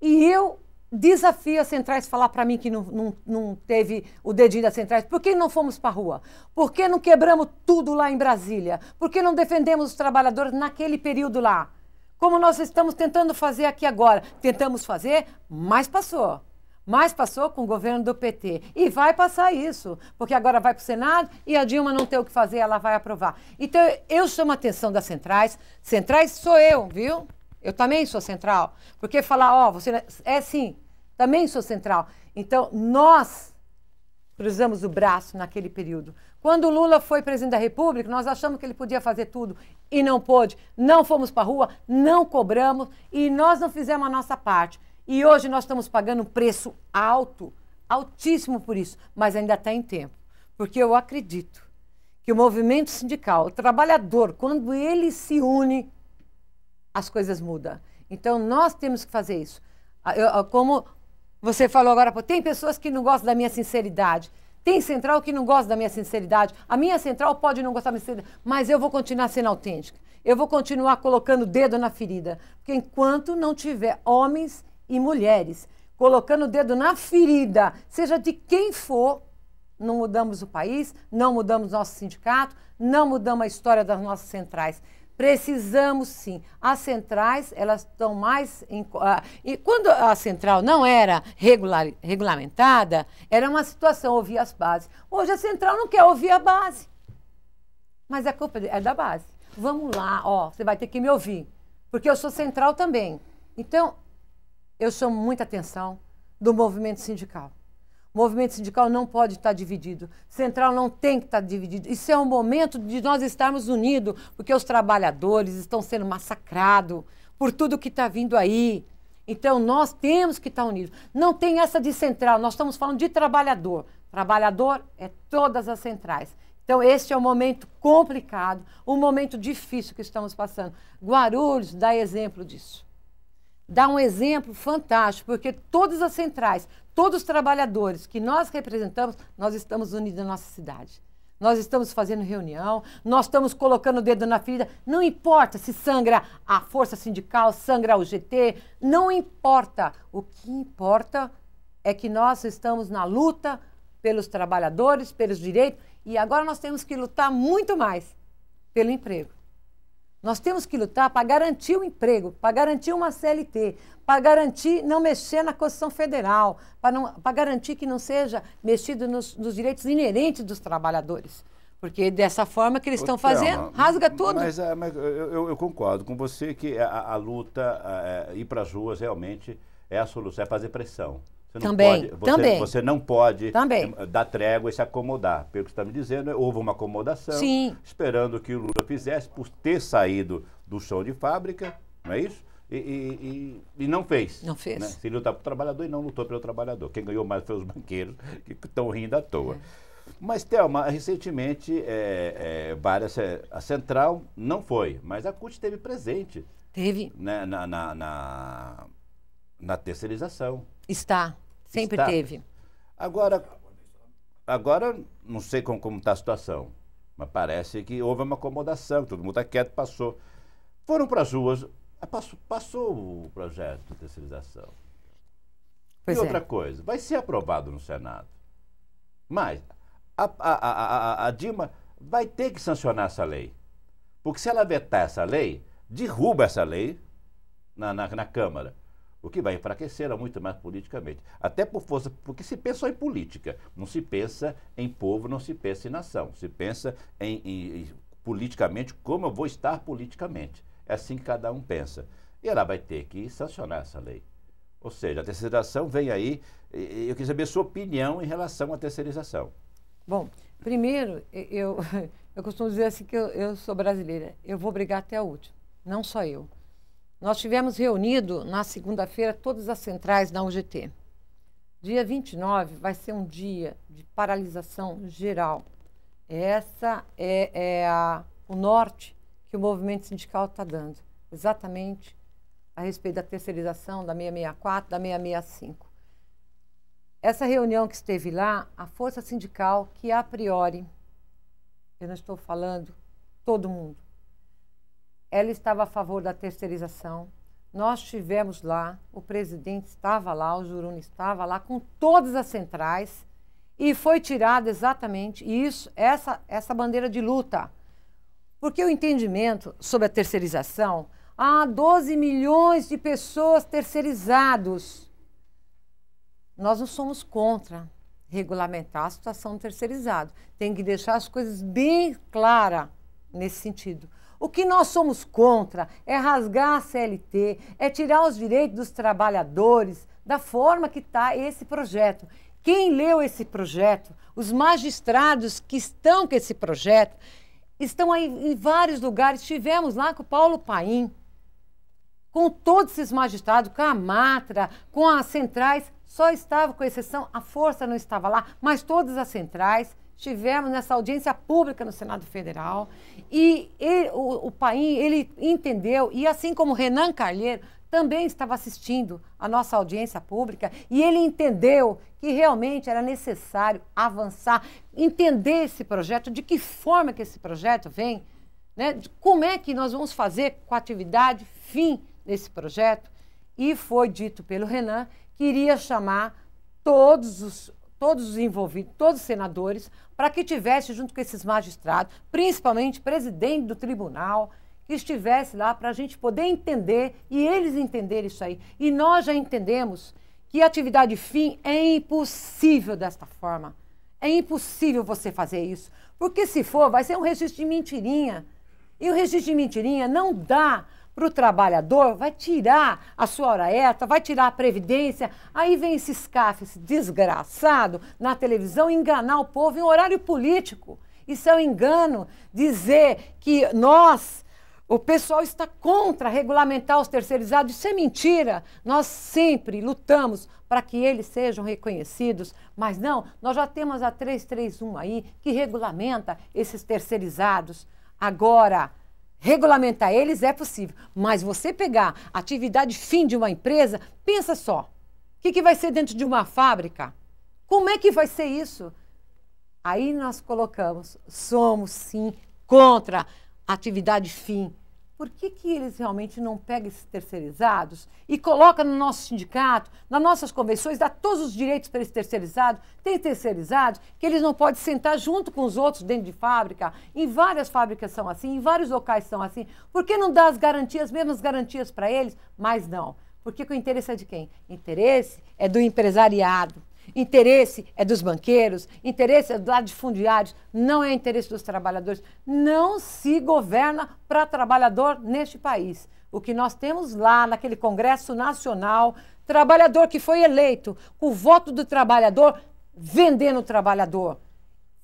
E eu desafio as centrais a falar para mim que não, não, não, teve o dedinho das centrais. Por que não fomos para a rua? Por que não quebramos tudo lá em Brasília? Por que não defendemos os trabalhadores naquele período lá? Como nós estamos tentando fazer aqui agora. Tentamos fazer, mas passou mas passou com o governo do PT. E vai passar isso, porque agora vai para o Senado e a Dilma não tem o que fazer, ela vai aprovar. Então, eu chamo a atenção das centrais. Centrais sou eu, viu? Eu também sou central. Porque falar, ó, oh, você é, é sim, também sou central. Então, nós cruzamos o braço naquele período. Quando Lula foi presidente da República, nós achamos que ele podia fazer tudo e não pôde. Não fomos para a rua, não cobramos e nós não fizemos a nossa parte. E hoje nós estamos pagando um preço alto, altíssimo por isso, mas ainda está em tempo. Porque eu acredito que o movimento sindical, o trabalhador, quando ele se une, as coisas mudam. Então nós temos que fazer isso. Ah, eu, ah, como você falou agora, tem pessoas que não gostam da minha sinceridade. Tem central que não gosta da minha sinceridade. A minha central pode não gostar da minha sinceridade, mas eu vou continuar sendo autêntica. Eu vou continuar colocando o dedo na ferida. Porque enquanto não tiver homens e mulheres, colocando o dedo na ferida, seja de quem for, não mudamos o país, não mudamos nosso sindicato, não mudamos a história das nossas centrais. Precisamos sim. As centrais, elas estão mais. Em, ah, e quando a central não era regular, regulamentada, era uma situação ouvir as bases. Hoje a central não quer ouvir a base. Mas a é culpa é da base. Vamos lá, ó, você vai ter que me ouvir, porque eu sou central também. Então, eu chamo muita atenção do movimento sindical. O movimento sindical não pode estar dividido. Central não tem que estar dividido. Isso é um momento de nós estarmos unidos, porque os trabalhadores estão sendo massacrados por tudo que está vindo aí. Então, nós temos que estar unidos. Não tem essa de central, nós estamos falando de trabalhador. Trabalhador é todas as centrais. Então, este é um momento complicado, um momento difícil que estamos passando. Guarulhos dá exemplo disso dá um exemplo fantástico, porque todas as centrais, todos os trabalhadores que nós representamos, nós estamos unidos na nossa cidade. Nós estamos fazendo reunião, nós estamos colocando o dedo na ferida. Não importa se sangra a força sindical, sangra o GT, não importa. O que importa é que nós estamos na luta pelos trabalhadores, pelos direitos, e agora nós temos que lutar muito mais pelo emprego. Nós temos que lutar para garantir o emprego, para garantir uma CLT, para garantir não mexer na Constituição Federal, para garantir que não seja mexido nos, nos, direitos inerentes dos trabalhadores. Porque dessa forma que eles estão fazendo, rasga tudo. Mas, é, mas eu, eu, concordo com você que a, a luta, a, é, ir para as ruas realmente é a solução, é fazer pressão. Você também, pode, você, também. Você não pode também. Eh, dar trégua e se acomodar. Pelo que você está me dizendo, houve uma acomodação, Sim. esperando que o Lula fizesse por ter saído do chão de fábrica, não é isso? E, e, e, e não fez. Não fez. Né? Se lutar para o trabalhador e não lutou pelo trabalhador. Quem ganhou mais foi os banqueiros, que estão rindo à toa. É. Mas, Thelma, recentemente, é, é, várias, a Central não foi, mas a CUT esteve presente. Teve. Né? Na, na, na, na terceirização. Está, sempre está. teve. Agora, agora não sei como está a situação, mas parece que houve uma acomodação, todo mundo está quieto, passou. Foram para as ruas, ah, passou, passou o projeto de terceirização. Pois e é. outra coisa, vai ser aprovado no Senado. Mas a, a, a, a Dilma vai ter que sancionar essa lei. Porque se ela vetar essa lei, derruba essa lei na, na, na Câmara o que vai enfraquecer é muito mais politicamente. Até por força, porque se pensa só em política, não se pensa em povo, não se pensa em nação, se pensa em, em, em politicamente como eu vou estar politicamente. É assim que cada um pensa. E ela vai ter que sancionar essa lei. Ou seja, a terceirização vem aí. Eu queria saber a sua opinião em relação à terceirização. Bom, primeiro, eu, eu costumo dizer assim que eu, eu sou brasileira. Eu vou brigar até o último, não só eu. Nós tivemos reunido na segunda-feira todas as centrais da UGT. Dia 29 vai ser um dia de paralisação geral. Essa é, é a, o norte que o movimento sindical está dando, exatamente a respeito da terceirização da 664, da 665. Essa reunião que esteve lá, a força sindical, que a priori, eu não estou falando todo mundo, ela estava a favor da terceirização. Nós tivemos lá, o presidente estava lá, o Juruna estava lá, com todas as centrais, e foi tirada exatamente isso, essa, essa bandeira de luta. Porque o entendimento sobre a terceirização, há 12 milhões de pessoas terceirizados. Nós não somos contra regulamentar a situação do terceirizado. Tem que deixar as coisas bem claras nesse sentido. O que nós somos contra é rasgar a CLT, é tirar os direitos dos trabalhadores da forma que está esse projeto. Quem leu esse projeto, os magistrados que estão com esse projeto, estão aí em vários lugares. Estivemos lá com o Paulo Paim, com todos esses magistrados, com a Matra, com as centrais, só estava, com exceção, a força não estava lá, mas todas as centrais tivemos nessa audiência pública no Senado Federal e ele, o, o Paim, ele entendeu, e assim como Renan Calheiro também estava assistindo a nossa audiência pública e ele entendeu que realmente era necessário avançar, entender esse projeto, de que forma que esse projeto vem, né? De como é que nós vamos fazer com a atividade fim desse projeto. E foi dito pelo Renan que iria chamar todos os todos os envolvidos, todos os senadores, para que tivesse junto com esses magistrados, principalmente presidente do tribunal, que estivesse lá para a gente poder entender e eles entenderem isso aí. E nós já entendemos que atividade fim é impossível desta forma. É impossível você fazer isso, porque se for, vai ser um registro de mentirinha. E o registro de mentirinha não dá para o trabalhador, vai tirar a sua hora extra, vai tirar a previdência. Aí vem esse SCAF, esse desgraçado, na televisão enganar o povo em horário político. Isso é um engano. Dizer que nós, o pessoal está contra regulamentar os terceirizados, isso é mentira. Nós sempre lutamos para que eles sejam reconhecidos, mas não, nós já temos a 331 aí que regulamenta esses terceirizados. Agora, Regulamentar eles é possível, mas você pegar atividade fim de uma empresa, pensa só. O que, que vai ser dentro de uma fábrica? Como é que vai ser isso? Aí nós colocamos, somos sim contra atividade fim por que, que eles realmente não pegam esses terceirizados e colocam no nosso sindicato, nas nossas convenções, dá todos os direitos para esses terceirizados? Tem terceirizados que eles não podem sentar junto com os outros dentro de fábrica. Em várias fábricas são assim, em vários locais são assim. Por que não dá as garantias, as mesmas garantias para eles? Mas não. Porque o interesse é de quem? O interesse é do empresariado. Interesse é dos banqueiros, interesse é dos latifundiários, não é interesse dos trabalhadores. Não se governa para trabalhador neste país. O que nós temos lá naquele Congresso Nacional, trabalhador que foi eleito com o voto do trabalhador, vendendo o trabalhador,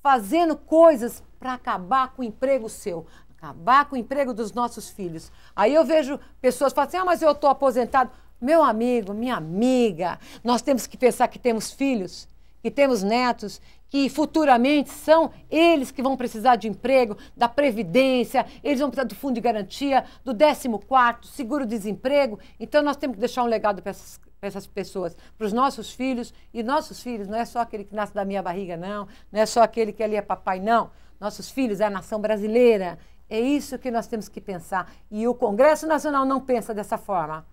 fazendo coisas para acabar com o emprego seu, acabar com o emprego dos nossos filhos. Aí eu vejo pessoas falando assim: ah, mas eu estou aposentado. Meu amigo, minha amiga, nós temos que pensar que temos filhos, que temos netos, que futuramente são eles que vão precisar de emprego, da previdência, eles vão precisar do fundo de garantia, do 14º, seguro-desemprego. Então nós temos que deixar um legado para essas, para essas pessoas, para os nossos filhos. E nossos filhos não é só aquele que nasce da minha barriga, não. Não é só aquele que ali é papai, não. Nossos filhos é a nação brasileira. É isso que nós temos que pensar. E o Congresso Nacional não pensa dessa forma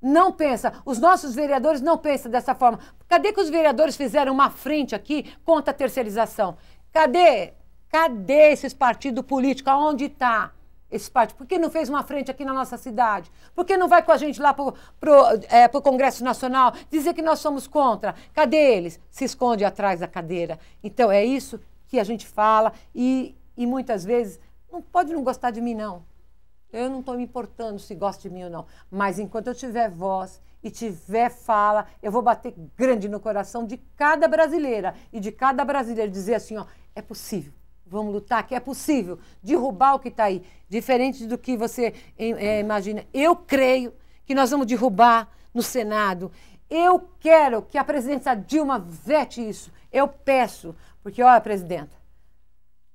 não pensa, os nossos vereadores não pensam dessa forma. Cadê que os vereadores fizeram uma frente aqui contra a terceirização? Cadê? Cadê esses partidos políticos? Onde está esse partido? Por que não fez uma frente aqui na nossa cidade? Por que não vai com a gente lá para o é, Congresso Nacional dizer que nós somos contra? Cadê eles? Se esconde atrás da cadeira. Então é isso que a gente fala e, e muitas vezes não pode não gostar de mim, não. Eu não estou me importando se gosta de mim ou não. Mas enquanto eu tiver voz e tiver fala, eu vou bater grande no coração de cada brasileira e de cada brasileiro dizer assim: ó, é possível. Vamos lutar, que é possível derrubar o que está aí. Diferente do que você é, imagina. Eu creio que nós vamos derrubar no Senado. Eu quero que a presidenta Dilma vete isso. Eu peço, porque, olha, presidenta,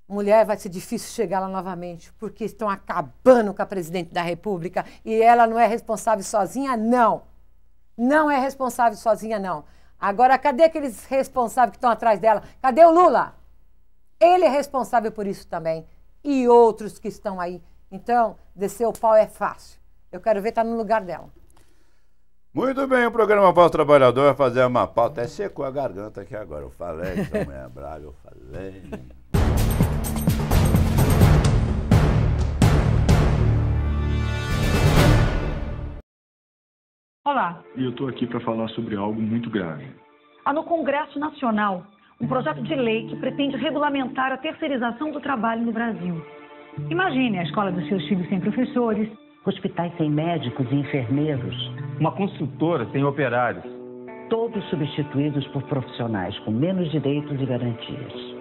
mulher vai ser difícil chegar lá novamente, porque estão acabando com a presidente da República e ela não é responsável sozinha, não. Não é responsável sozinha, não. Agora, cadê aqueles responsáveis que estão atrás dela? Cadê o Lula? Ele é responsável por isso também. E outros que estão aí. Então, descer o pau é fácil. Eu quero ver estar tá no lugar dela. Muito bem, o programa Paulo Trabalhador vai fazer uma pauta. Até secou a garganta aqui agora. Eu falei, essa mulher é brava, eu falei. Olá. E eu estou aqui para falar sobre algo muito grave. Há ah, no Congresso Nacional um projeto de lei que pretende regulamentar a terceirização do trabalho no Brasil. Imagine a escola dos seus filhos sem professores, hospitais sem médicos e enfermeiros, uma consultora sem operários, todos substituídos por profissionais com menos direitos e garantias.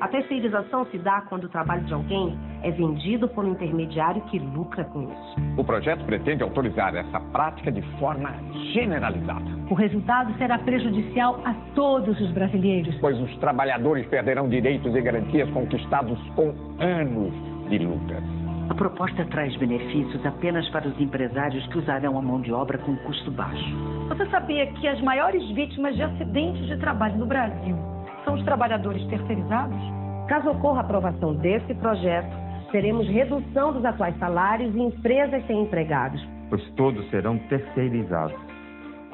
A terceirização se dá quando o trabalho de alguém é vendido por um intermediário que lucra com isso. O projeto pretende autorizar essa prática de forma generalizada. O resultado será prejudicial a todos os brasileiros, pois os trabalhadores perderão direitos e garantias conquistados com anos de luta. A proposta traz benefícios apenas para os empresários que usarão a mão de obra com custo baixo. Você sabia que as maiores vítimas de acidentes de trabalho no Brasil são os trabalhadores terceirizados? Caso ocorra a aprovação desse projeto, teremos redução dos atuais salários e empresas sem empregados. Pois todos serão terceirizados.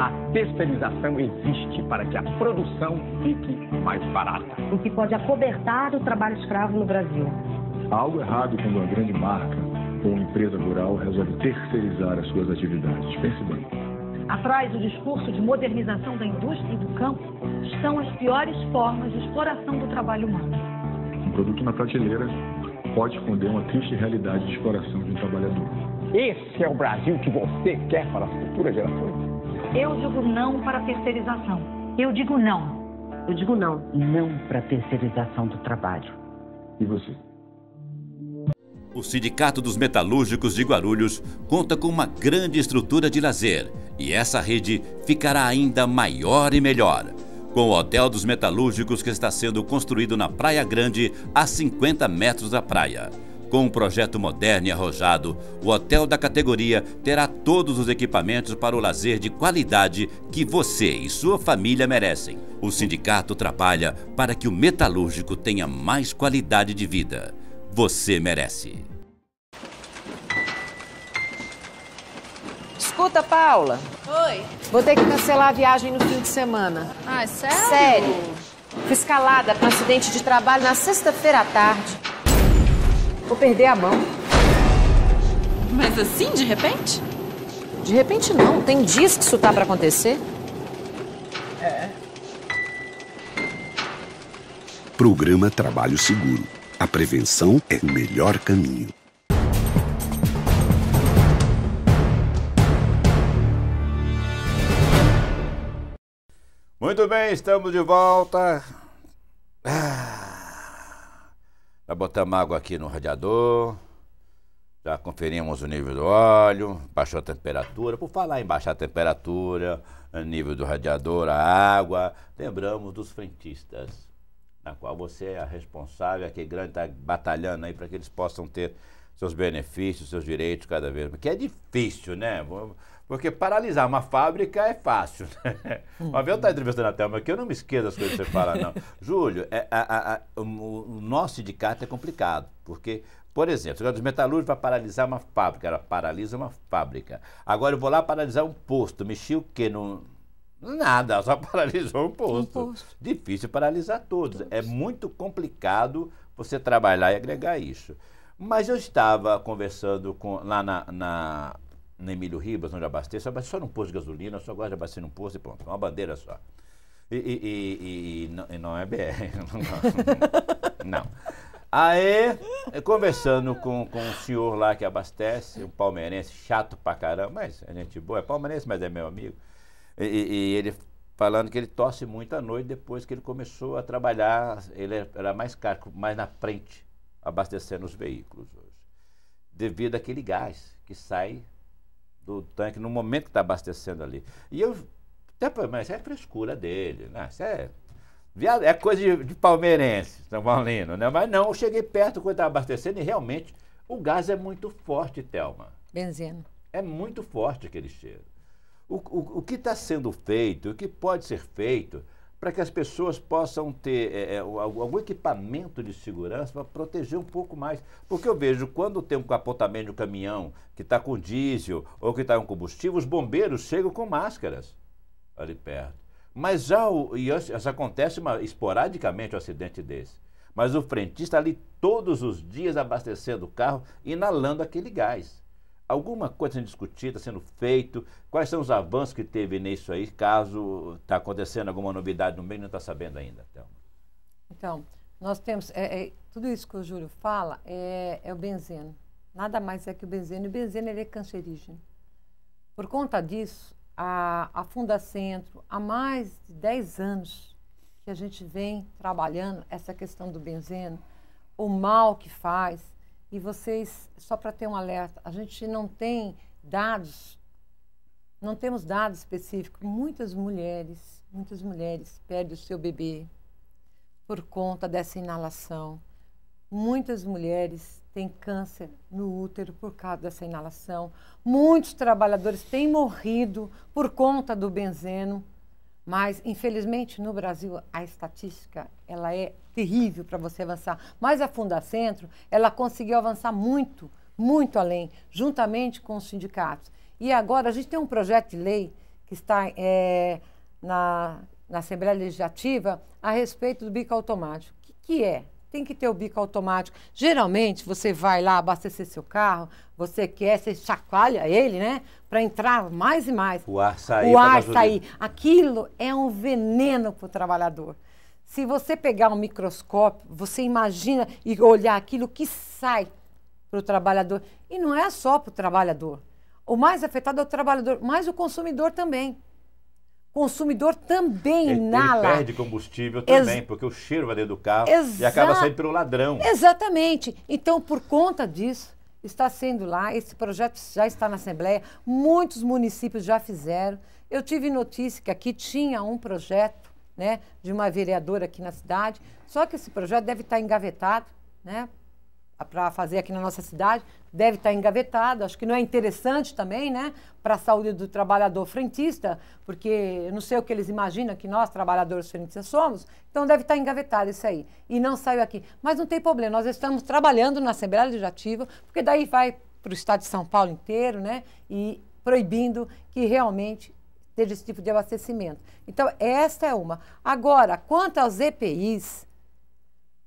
A terceirização existe para que a produção fique mais barata. O que pode acobertar o trabalho escravo no Brasil. Há algo errado quando uma grande marca ou empresa rural resolve terceirizar as suas atividades. Pense bem. Atrás do discurso de modernização da indústria e do campo estão as piores formas de exploração do trabalho humano. Um produto na prateleira pode esconder uma triste realidade de exploração de um trabalhador. Esse é o Brasil que você quer para as futuras gerações. Eu digo não para a terceirização. Eu digo não. Eu digo não. Não para a terceirização do trabalho. E você? O Sindicato dos Metalúrgicos de Guarulhos conta com uma grande estrutura de lazer e essa rede ficará ainda maior e melhor. Com o Hotel dos Metalúrgicos que está sendo construído na Praia Grande, a 50 metros da praia. Com um projeto moderno e arrojado, o hotel da categoria terá todos os equipamentos para o lazer de qualidade que você e sua família merecem. O sindicato trabalha para que o metalúrgico tenha mais qualidade de vida. Você merece. Escuta, Paula. Oi. Vou ter que cancelar a viagem no fim de semana. Ah, é sério? Sério. Fui escalada com um acidente de trabalho na sexta-feira à tarde. Vou perder a mão. Mas assim, de repente? De repente não. Tem dias que isso tá para acontecer. É. Programa Trabalho Seguro. A prevenção é o melhor caminho. Muito bem, estamos de volta. já ah, botamos água aqui no radiador. Já conferimos o nível do óleo, baixou a temperatura. Por falar em baixar a temperatura, nível do radiador, a água, lembramos dos frentistas na qual você é a responsável, é aquele grande está batalhando aí para que eles possam ter seus benefícios, seus direitos cada vez mais. Que é difícil, né? Porque paralisar uma fábrica é fácil. Né? Uma vez eu estava entrevistando a Thelma aqui, eu não me esqueço das coisas que você fala, não. Júlio, é, a, a, o, o nosso sindicato é complicado, porque por exemplo, os metalúrgicos vai paralisar uma fábrica, ela paralisa uma fábrica. Agora eu vou lá paralisar um posto, mexi o quê? No, Nada, só paralisou um posto. Um posto. Difícil paralisar todos. todos. É muito complicado você trabalhar e agregar isso. Mas eu estava conversando com, lá na, na, na Emílio Ribas, onde abasteço, abasteço só num posto de gasolina, só gosto de abastecer num posto e pronto, é uma bandeira só. E, e, e, e é não, não, é BR. Não. não. Aí, conversando com, com um senhor lá que abastece, um palmeirense, chato pra caramba, mas é gente boa, é palmeirense, mas é meu amigo. E, e ele falando que ele tosse muito à noite depois que ele começou a trabalhar, ele era mais caro, mais na frente, abastecendo os veículos hoje. Devido àquele gás que sai do tanque no momento que está abastecendo ali. E eu, até, mas é frescura dele, né? Isso é, viado, é coisa de, de palmeirense, São Paulino, né? Mas não, eu cheguei perto quando estava abastecendo e realmente o gás é muito forte, Thelma. Benzina. É muito forte aquele cheiro o, o, o que está sendo feito, o que pode ser feito para que as pessoas possam ter é, é algum equipamento de segurança para proteger um pouco mais. Porque eu vejo, quando tem um capotamento de um caminhão que está com diesel ou que está com combustível, os bombeiros chegam com máscaras ali perto. Mas já, o, e isso acontece uma, esporadicamente um acidente desse. Mas o frentista ali todos os dias abastecendo o carro, inalando aquele gás alguma coisa sendo discutida, sendo feito? Quais são os avanços que teve nisso aí, caso está acontecendo alguma novidade no meio não está sabendo ainda, Thelma? Então, nós temos... É, é, tudo isso que o Júlio fala é, é o benzeno. Nada mais é que o benzeno. E o benzeno ele é cancerígeno. Por conta disso, a, a Fundacentro, há mais de 10 anos que a gente vem trabalhando essa questão do benzeno, o mal que faz, e vocês, só para ter um alerta, a gente não tem dados, não temos dados específicos. Muitas mulheres, muitas mulheres perdem o seu bebê por conta dessa inalação. Muitas mulheres têm câncer no útero por causa dessa inalação. Muitos trabalhadores têm morrido por conta do benzeno. Mas, infelizmente, no Brasil, a estatística ela é terrível para você avançar. Mas a Fundacentro, ela conseguiu avançar muito, muito além, juntamente com os sindicatos. E agora a gente tem um projeto de lei que está é, na, na Assembleia Legislativa a respeito do bico automático. O que, que é? tem que ter o bico automático. Geralmente, você vai lá abastecer seu carro, você quer, você chacoalha ele, né? Para entrar mais e mais. O ar sair. O ar sair. Aquilo é um veneno para o trabalhador. Se você pegar um microscópio, você imagina e olhar aquilo que sai para o trabalhador. E não é só para o trabalhador. O mais afetado é o trabalhador, mas o consumidor também consumidor também ele, inala. Ele perde combustível também, Ex porque o cheiro vai dentro do carro e acaba saindo pelo ladrão. Exatamente. Então, por conta disso, está sendo lá, esse projeto já está na Assembleia, muitos municípios já fizeram. Eu tive notícia que aqui tinha um projeto né, de uma vereadora aqui na cidade, só que esse projeto deve estar engavetado, né, para fazer aqui na nossa cidade, deve estar tá engavetado. Acho que não é interessante também, né, para a saúde do trabalhador frentista, porque eu não sei o que eles imaginam que nós, trabalhadores frentistas, somos. Então deve estar tá engavetado isso aí. E não saiu aqui. Mas não tem problema, nós estamos trabalhando na Assembleia Legislativa, porque daí vai para o estado de São Paulo inteiro, né, e proibindo que realmente esteja esse tipo de abastecimento. Então, esta é uma. Agora, quanto aos EPIs,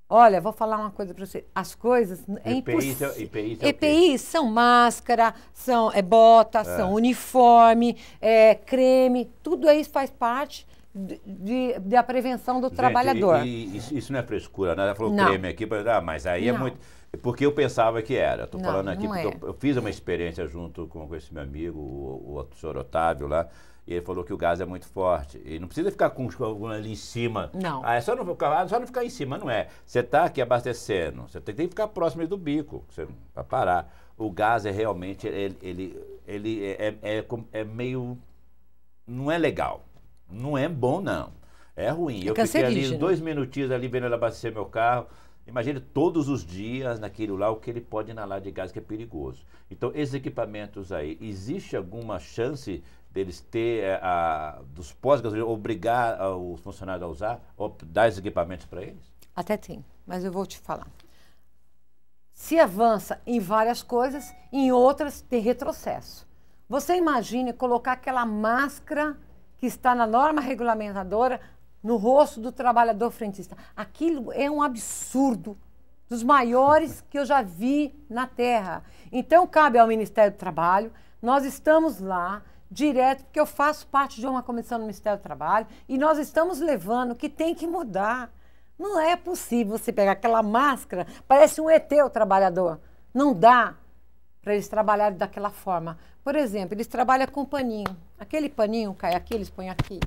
Olha, vou falar uma coisa para você. As coisas é EPI, são, EPI, são, EPI são máscara, são é bota, é. são uniforme, é creme, tudo isso faz parte de, da prevenção do Gente, trabalhador. E, e, isso, não é frescura, né? Ela falou não. creme aqui, ah, mas aí é não. é muito. Porque eu pensava que era. Estou falando aqui, é. porque eu, eu, fiz uma experiência junto com, com esse meu amigo, o, o, o senhor Otávio lá. E ele falou que o gás é muito forte. E não precisa ficar com os ali em cima. Não. Ah, é só não, ah, só não ficar em cima, não é. Você está aqui abastecendo, você tem, que ficar próximo do bico, para parar. O gás é realmente, ele, ele, ele é, é, é, é, meio. Não é legal. Não é bom, não. É ruim. É eu fiquei ali dois minutinhos ali vendo ele abastecer meu carro. Imagine todos os dias naquilo lá o que ele pode inalar de gás que é perigoso. Então, esses equipamentos aí, existe alguma chance deles ter é, a, dos pós-gasolina, obrigar ah, os funcionários a usar, dar esses equipamentos para eles? Até tem, mas eu vou te falar. Se avança em várias coisas, em outras tem retrocesso. Você imagine colocar aquela máscara que está na norma regulamentadora no rosto do trabalhador frentista. Aquilo é um absurdo dos maiores que eu já vi na Terra. Então cabe ao Ministério do Trabalho, nós estamos lá, direto, porque eu faço parte de uma comissão do Ministério do Trabalho e nós estamos levando que tem que mudar. Não é possível você pegar aquela máscara, parece um ET o trabalhador. Não dá para eles trabalharem daquela forma. Por exemplo, eles trabalham com paninho. Aquele paninho cai aqui, eles põem aqui.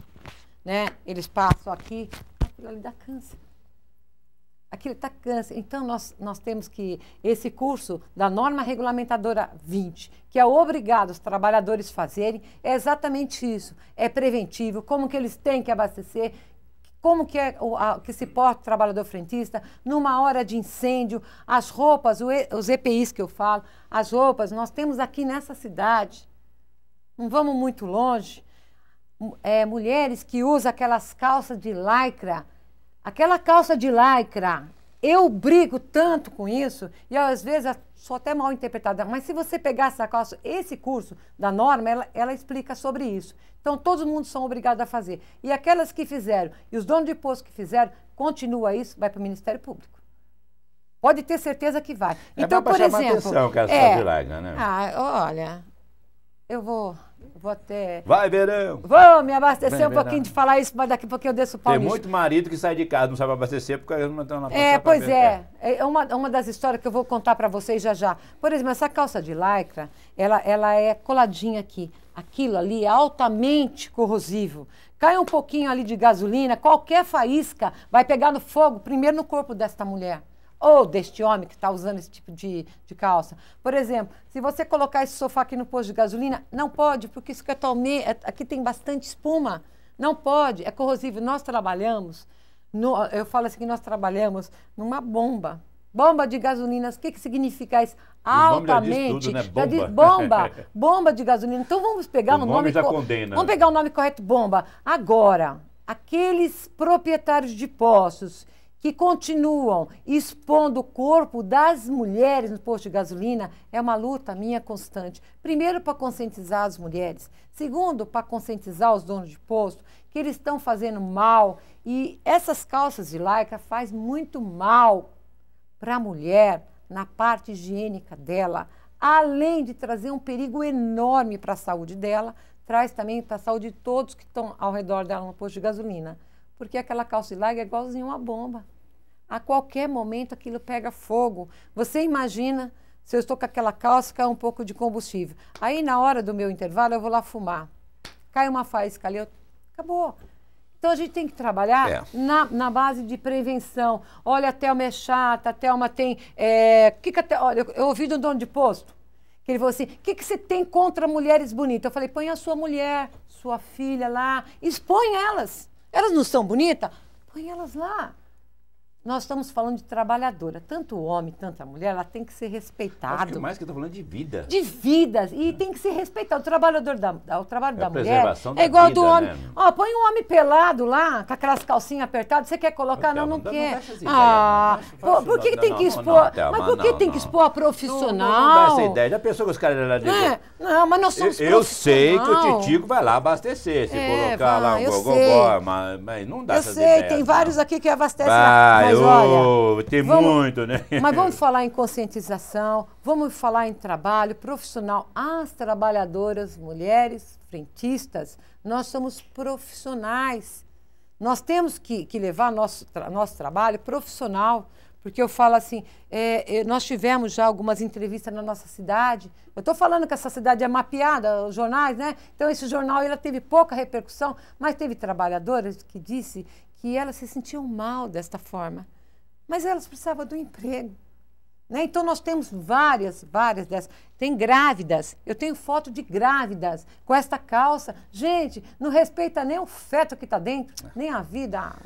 Né? Eles passam aqui, aquilo ali dá câncer aquilo está câncer. Então, nós, nós temos que esse curso da norma regulamentadora 20, que é obrigado os trabalhadores fazerem, é exatamente isso. É preventivo, como que eles têm que abastecer, como que, é, o, a, que se porta o trabalhador frentista numa hora de incêndio, as roupas, os EPIs que eu falo, as roupas, nós temos aqui nessa cidade, não vamos muito longe, é, mulheres que usam aquelas calças de lycra, Aquela calça de lycra, eu brigo tanto com isso, e às vezes sou até mal interpretada, mas se você pegar essa calça, esse curso da norma, ela, ela explica sobre isso. Então, todo mundo são obrigados a fazer. E aquelas que fizeram, e os donos de posto que fizeram, continua isso, vai para o Ministério Público. Pode ter certeza que vai. É então, por exemplo. Atenção, é, é, de Laga, né? Ah, olha, eu vou. Vou até. Vai, verão! Vou me abastecer um pouquinho de falar isso, mas daqui a pouco eu desço o Tem muito marido que sai de casa, não sabe abastecer porque eles não estão na É, pois é. é. É uma, uma das histórias que eu vou contar para vocês já já. Por exemplo, essa calça de lycra, ela, ela é coladinha aqui. Aquilo ali é altamente corrosivo. Cai um pouquinho ali de gasolina, qualquer faísca vai pegar no fogo, primeiro no corpo desta mulher ou deste homem que está usando esse tipo de, de calça. Por exemplo, se você colocar esse sofá aqui no posto de gasolina, não pode, porque isso que eu é tomei, é, aqui tem bastante espuma. Não pode, é corrosivo. Nós trabalhamos, no, eu falo assim que nós trabalhamos numa bomba. Bomba de gasolinas, o que, que significa isso? Altamente. nome já diz tudo, né? Bomba. Já diz bomba, bomba de gasolina. Então vamos pegar o, um nome. nome já condena. Vamos pegar o um nome correto, bomba. Agora, aqueles proprietários de poços que continuam expondo o corpo das mulheres no posto de gasolina é uma luta minha constante. Primeiro, para conscientizar as mulheres. Segundo, para conscientizar os donos de posto que eles estão fazendo mal. E essas calças de lycra faz muito mal para a mulher na parte higiênica dela. Além de trazer um perigo enorme para a saúde dela, traz também para a saúde de todos que estão ao redor dela no posto de gasolina porque aquela calça larga é igualzinho uma bomba. A qualquer momento aquilo pega fogo. Você imagina se eu estou com aquela calça, cai um pouco de combustível. Aí na hora do meu intervalo eu vou lá fumar. Cai uma faísca ali, eu... acabou. Então a gente tem que trabalhar é. na, na, base de prevenção. Olha, a Thelma é chata, a Thelma tem. É, que que a Thelma, olha, eu, eu ouvi do dono de posto, que ele falou assim: o que, que você tem contra mulheres bonitas? Eu falei: põe a sua mulher, sua filha lá, expõe elas. Elas não são bonitas? Põe elas lá nós estamos falando de trabalhadora. Tanto o homem, tanto a mulher, ela tem que ser respeitada. Acho que mais que eu estou falando é de vida. De vidas. E é. tem que ser respeitado. O trabalhador da, o trabalho é da mulher é da é igual vida, do homem. Né? Ó, põe um homem pelado lá, com aquelas calcinhas apertadas, você quer colocar? Não, não, não quer. ah, por, que, tem que expor? mas por que tem que expor a profissional? Não, não dá essa ideia. Já pensou que os caras lá de... É. Não, mas nós somos Eu, eu sei que o Titico vai lá abastecer, se é, colocar vai, lá um gogó, mas, mas não dá eu essa ideia. Eu sei, tem vários aqui que abastecem lá. Mas olha. Tem vamos, muito, né? Mas vamos falar em conscientização, vamos falar em trabalho profissional. As trabalhadoras, mulheres, frentistas, nós somos profissionais. Nós temos que, que levar nosso, tra nosso trabalho profissional. Porque eu falo assim, é, é nós tivemos já algumas entrevistas na nossa cidade. Eu estou falando que essa cidade é mapeada, os jornais, né? Então esse jornal ela teve pouca repercussão, mas teve trabalhadoras que disse que elas se sentiam mal desta forma, mas elas precisavam do emprego. Né? Então, nós temos várias, várias dessas. Tem grávidas. Eu tenho foto de grávidas com esta calça. Gente, não respeita nem o feto que está dentro, é. nem a vida.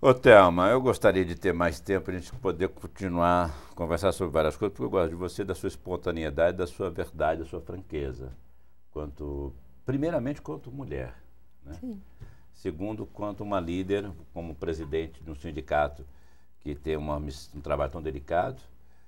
Ô, Thelma, eu gostaria de ter mais tempo para a gente poder continuar conversar sobre várias coisas, porque eu gosto de você, da sua espontaneidade, da sua verdade, da sua franqueza. Quanto, primeiramente, quanto mulher. Né? Sim. Segundo, quanto uma líder, como presidente de um sindicato que tem uma, um trabalho tão delicado,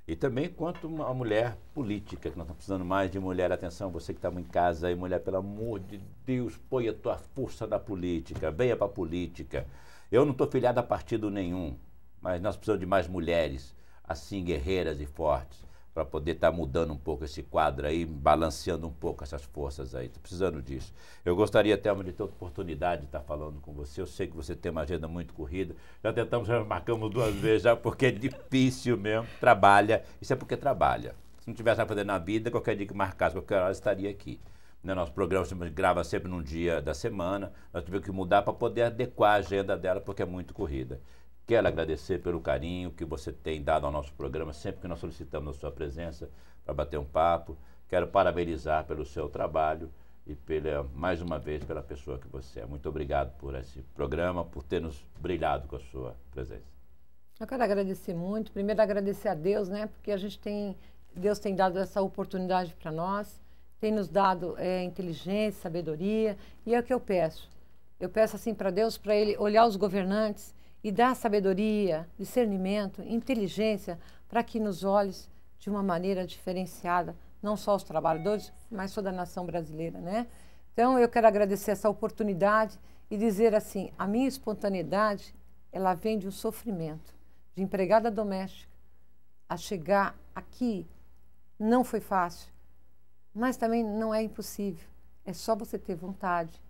e também quanto uma mulher política, que nós estamos precisando mais de mulher. Atenção, você que está em casa aí, mulher, pelo amor de Deus, põe a tua força da política, venha para a política. Eu não estou filiado a partido nenhum, mas nós precisamos de mais mulheres, assim, guerreiras e fortes para poder estar tá mudando um pouco esse quadro aí, balanceando um pouco essas forças aí. Estou precisando disso. Eu gostaria, Thelma, de ter oportunidade de estar tá falando com você. Eu sei que você tem uma agenda muito corrida. Já tentamos, já marcamos duas vezes já, porque é difícil mesmo. Trabalha. Isso é porque trabalha. Se não tivesse a fazer na vida, qualquer dia que marcasse, qualquer hora, estaria aqui. Né, nosso programa grava sempre num dia da semana. Nós tivemos que mudar para poder adequar a agenda dela, porque é muito corrida. Quero agradecer pelo carinho que você tem dado ao nosso programa, sempre que nós solicitamos a sua presença para bater um papo. Quero parabenizar pelo seu trabalho e pela, mais uma vez pela pessoa que você é. Muito obrigado por esse programa, por ter nos brilhado com a sua presença. Eu quero agradecer muito. Primeiro agradecer a Deus, né? Porque a gente tem Deus tem dado essa oportunidade para nós, tem nos dado é, inteligência, sabedoria e é o que eu peço. Eu peço assim para Deus para ele olhar os governantes e dá sabedoria, discernimento, inteligência para que nos olhes de uma maneira diferenciada, não só os trabalhadores, mas toda a nação brasileira, né? Então eu quero agradecer essa oportunidade e dizer assim, a minha espontaneidade, ela vem de um sofrimento, de empregada doméstica, a chegar aqui não foi fácil, mas também não é impossível. É só você ter vontade,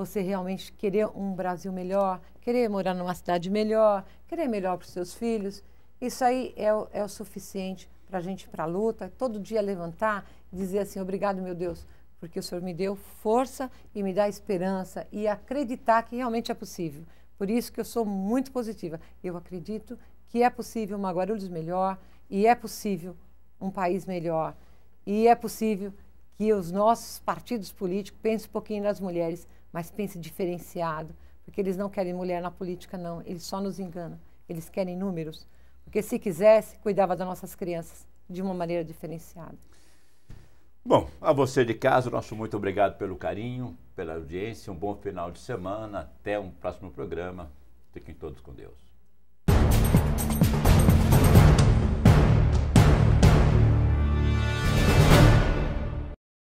você realmente querer um Brasil melhor, querer morar numa cidade melhor, querer melhor para os seus filhos. Isso aí é, o, é o suficiente para a gente ir para a luta, todo dia levantar e dizer assim: obrigado, meu Deus, porque o Senhor me deu força e me dá esperança e acreditar que realmente é possível. Por isso que eu sou muito positiva. Eu acredito que é possível uma Guarulhos melhor e é possível um país melhor. E é possível que os nossos partidos políticos pensem um pouquinho nas mulheres, mas pense diferenciado, porque eles não querem mulher na política, não. Eles só nos enganam. Eles querem números. Porque se quisesse, cuidava das nossas crianças de uma maneira diferenciada. Bom, a você de casa, nosso muito obrigado pelo carinho, pela audiência. Um bom final de semana. Até um próximo programa. Fiquem todos com Deus.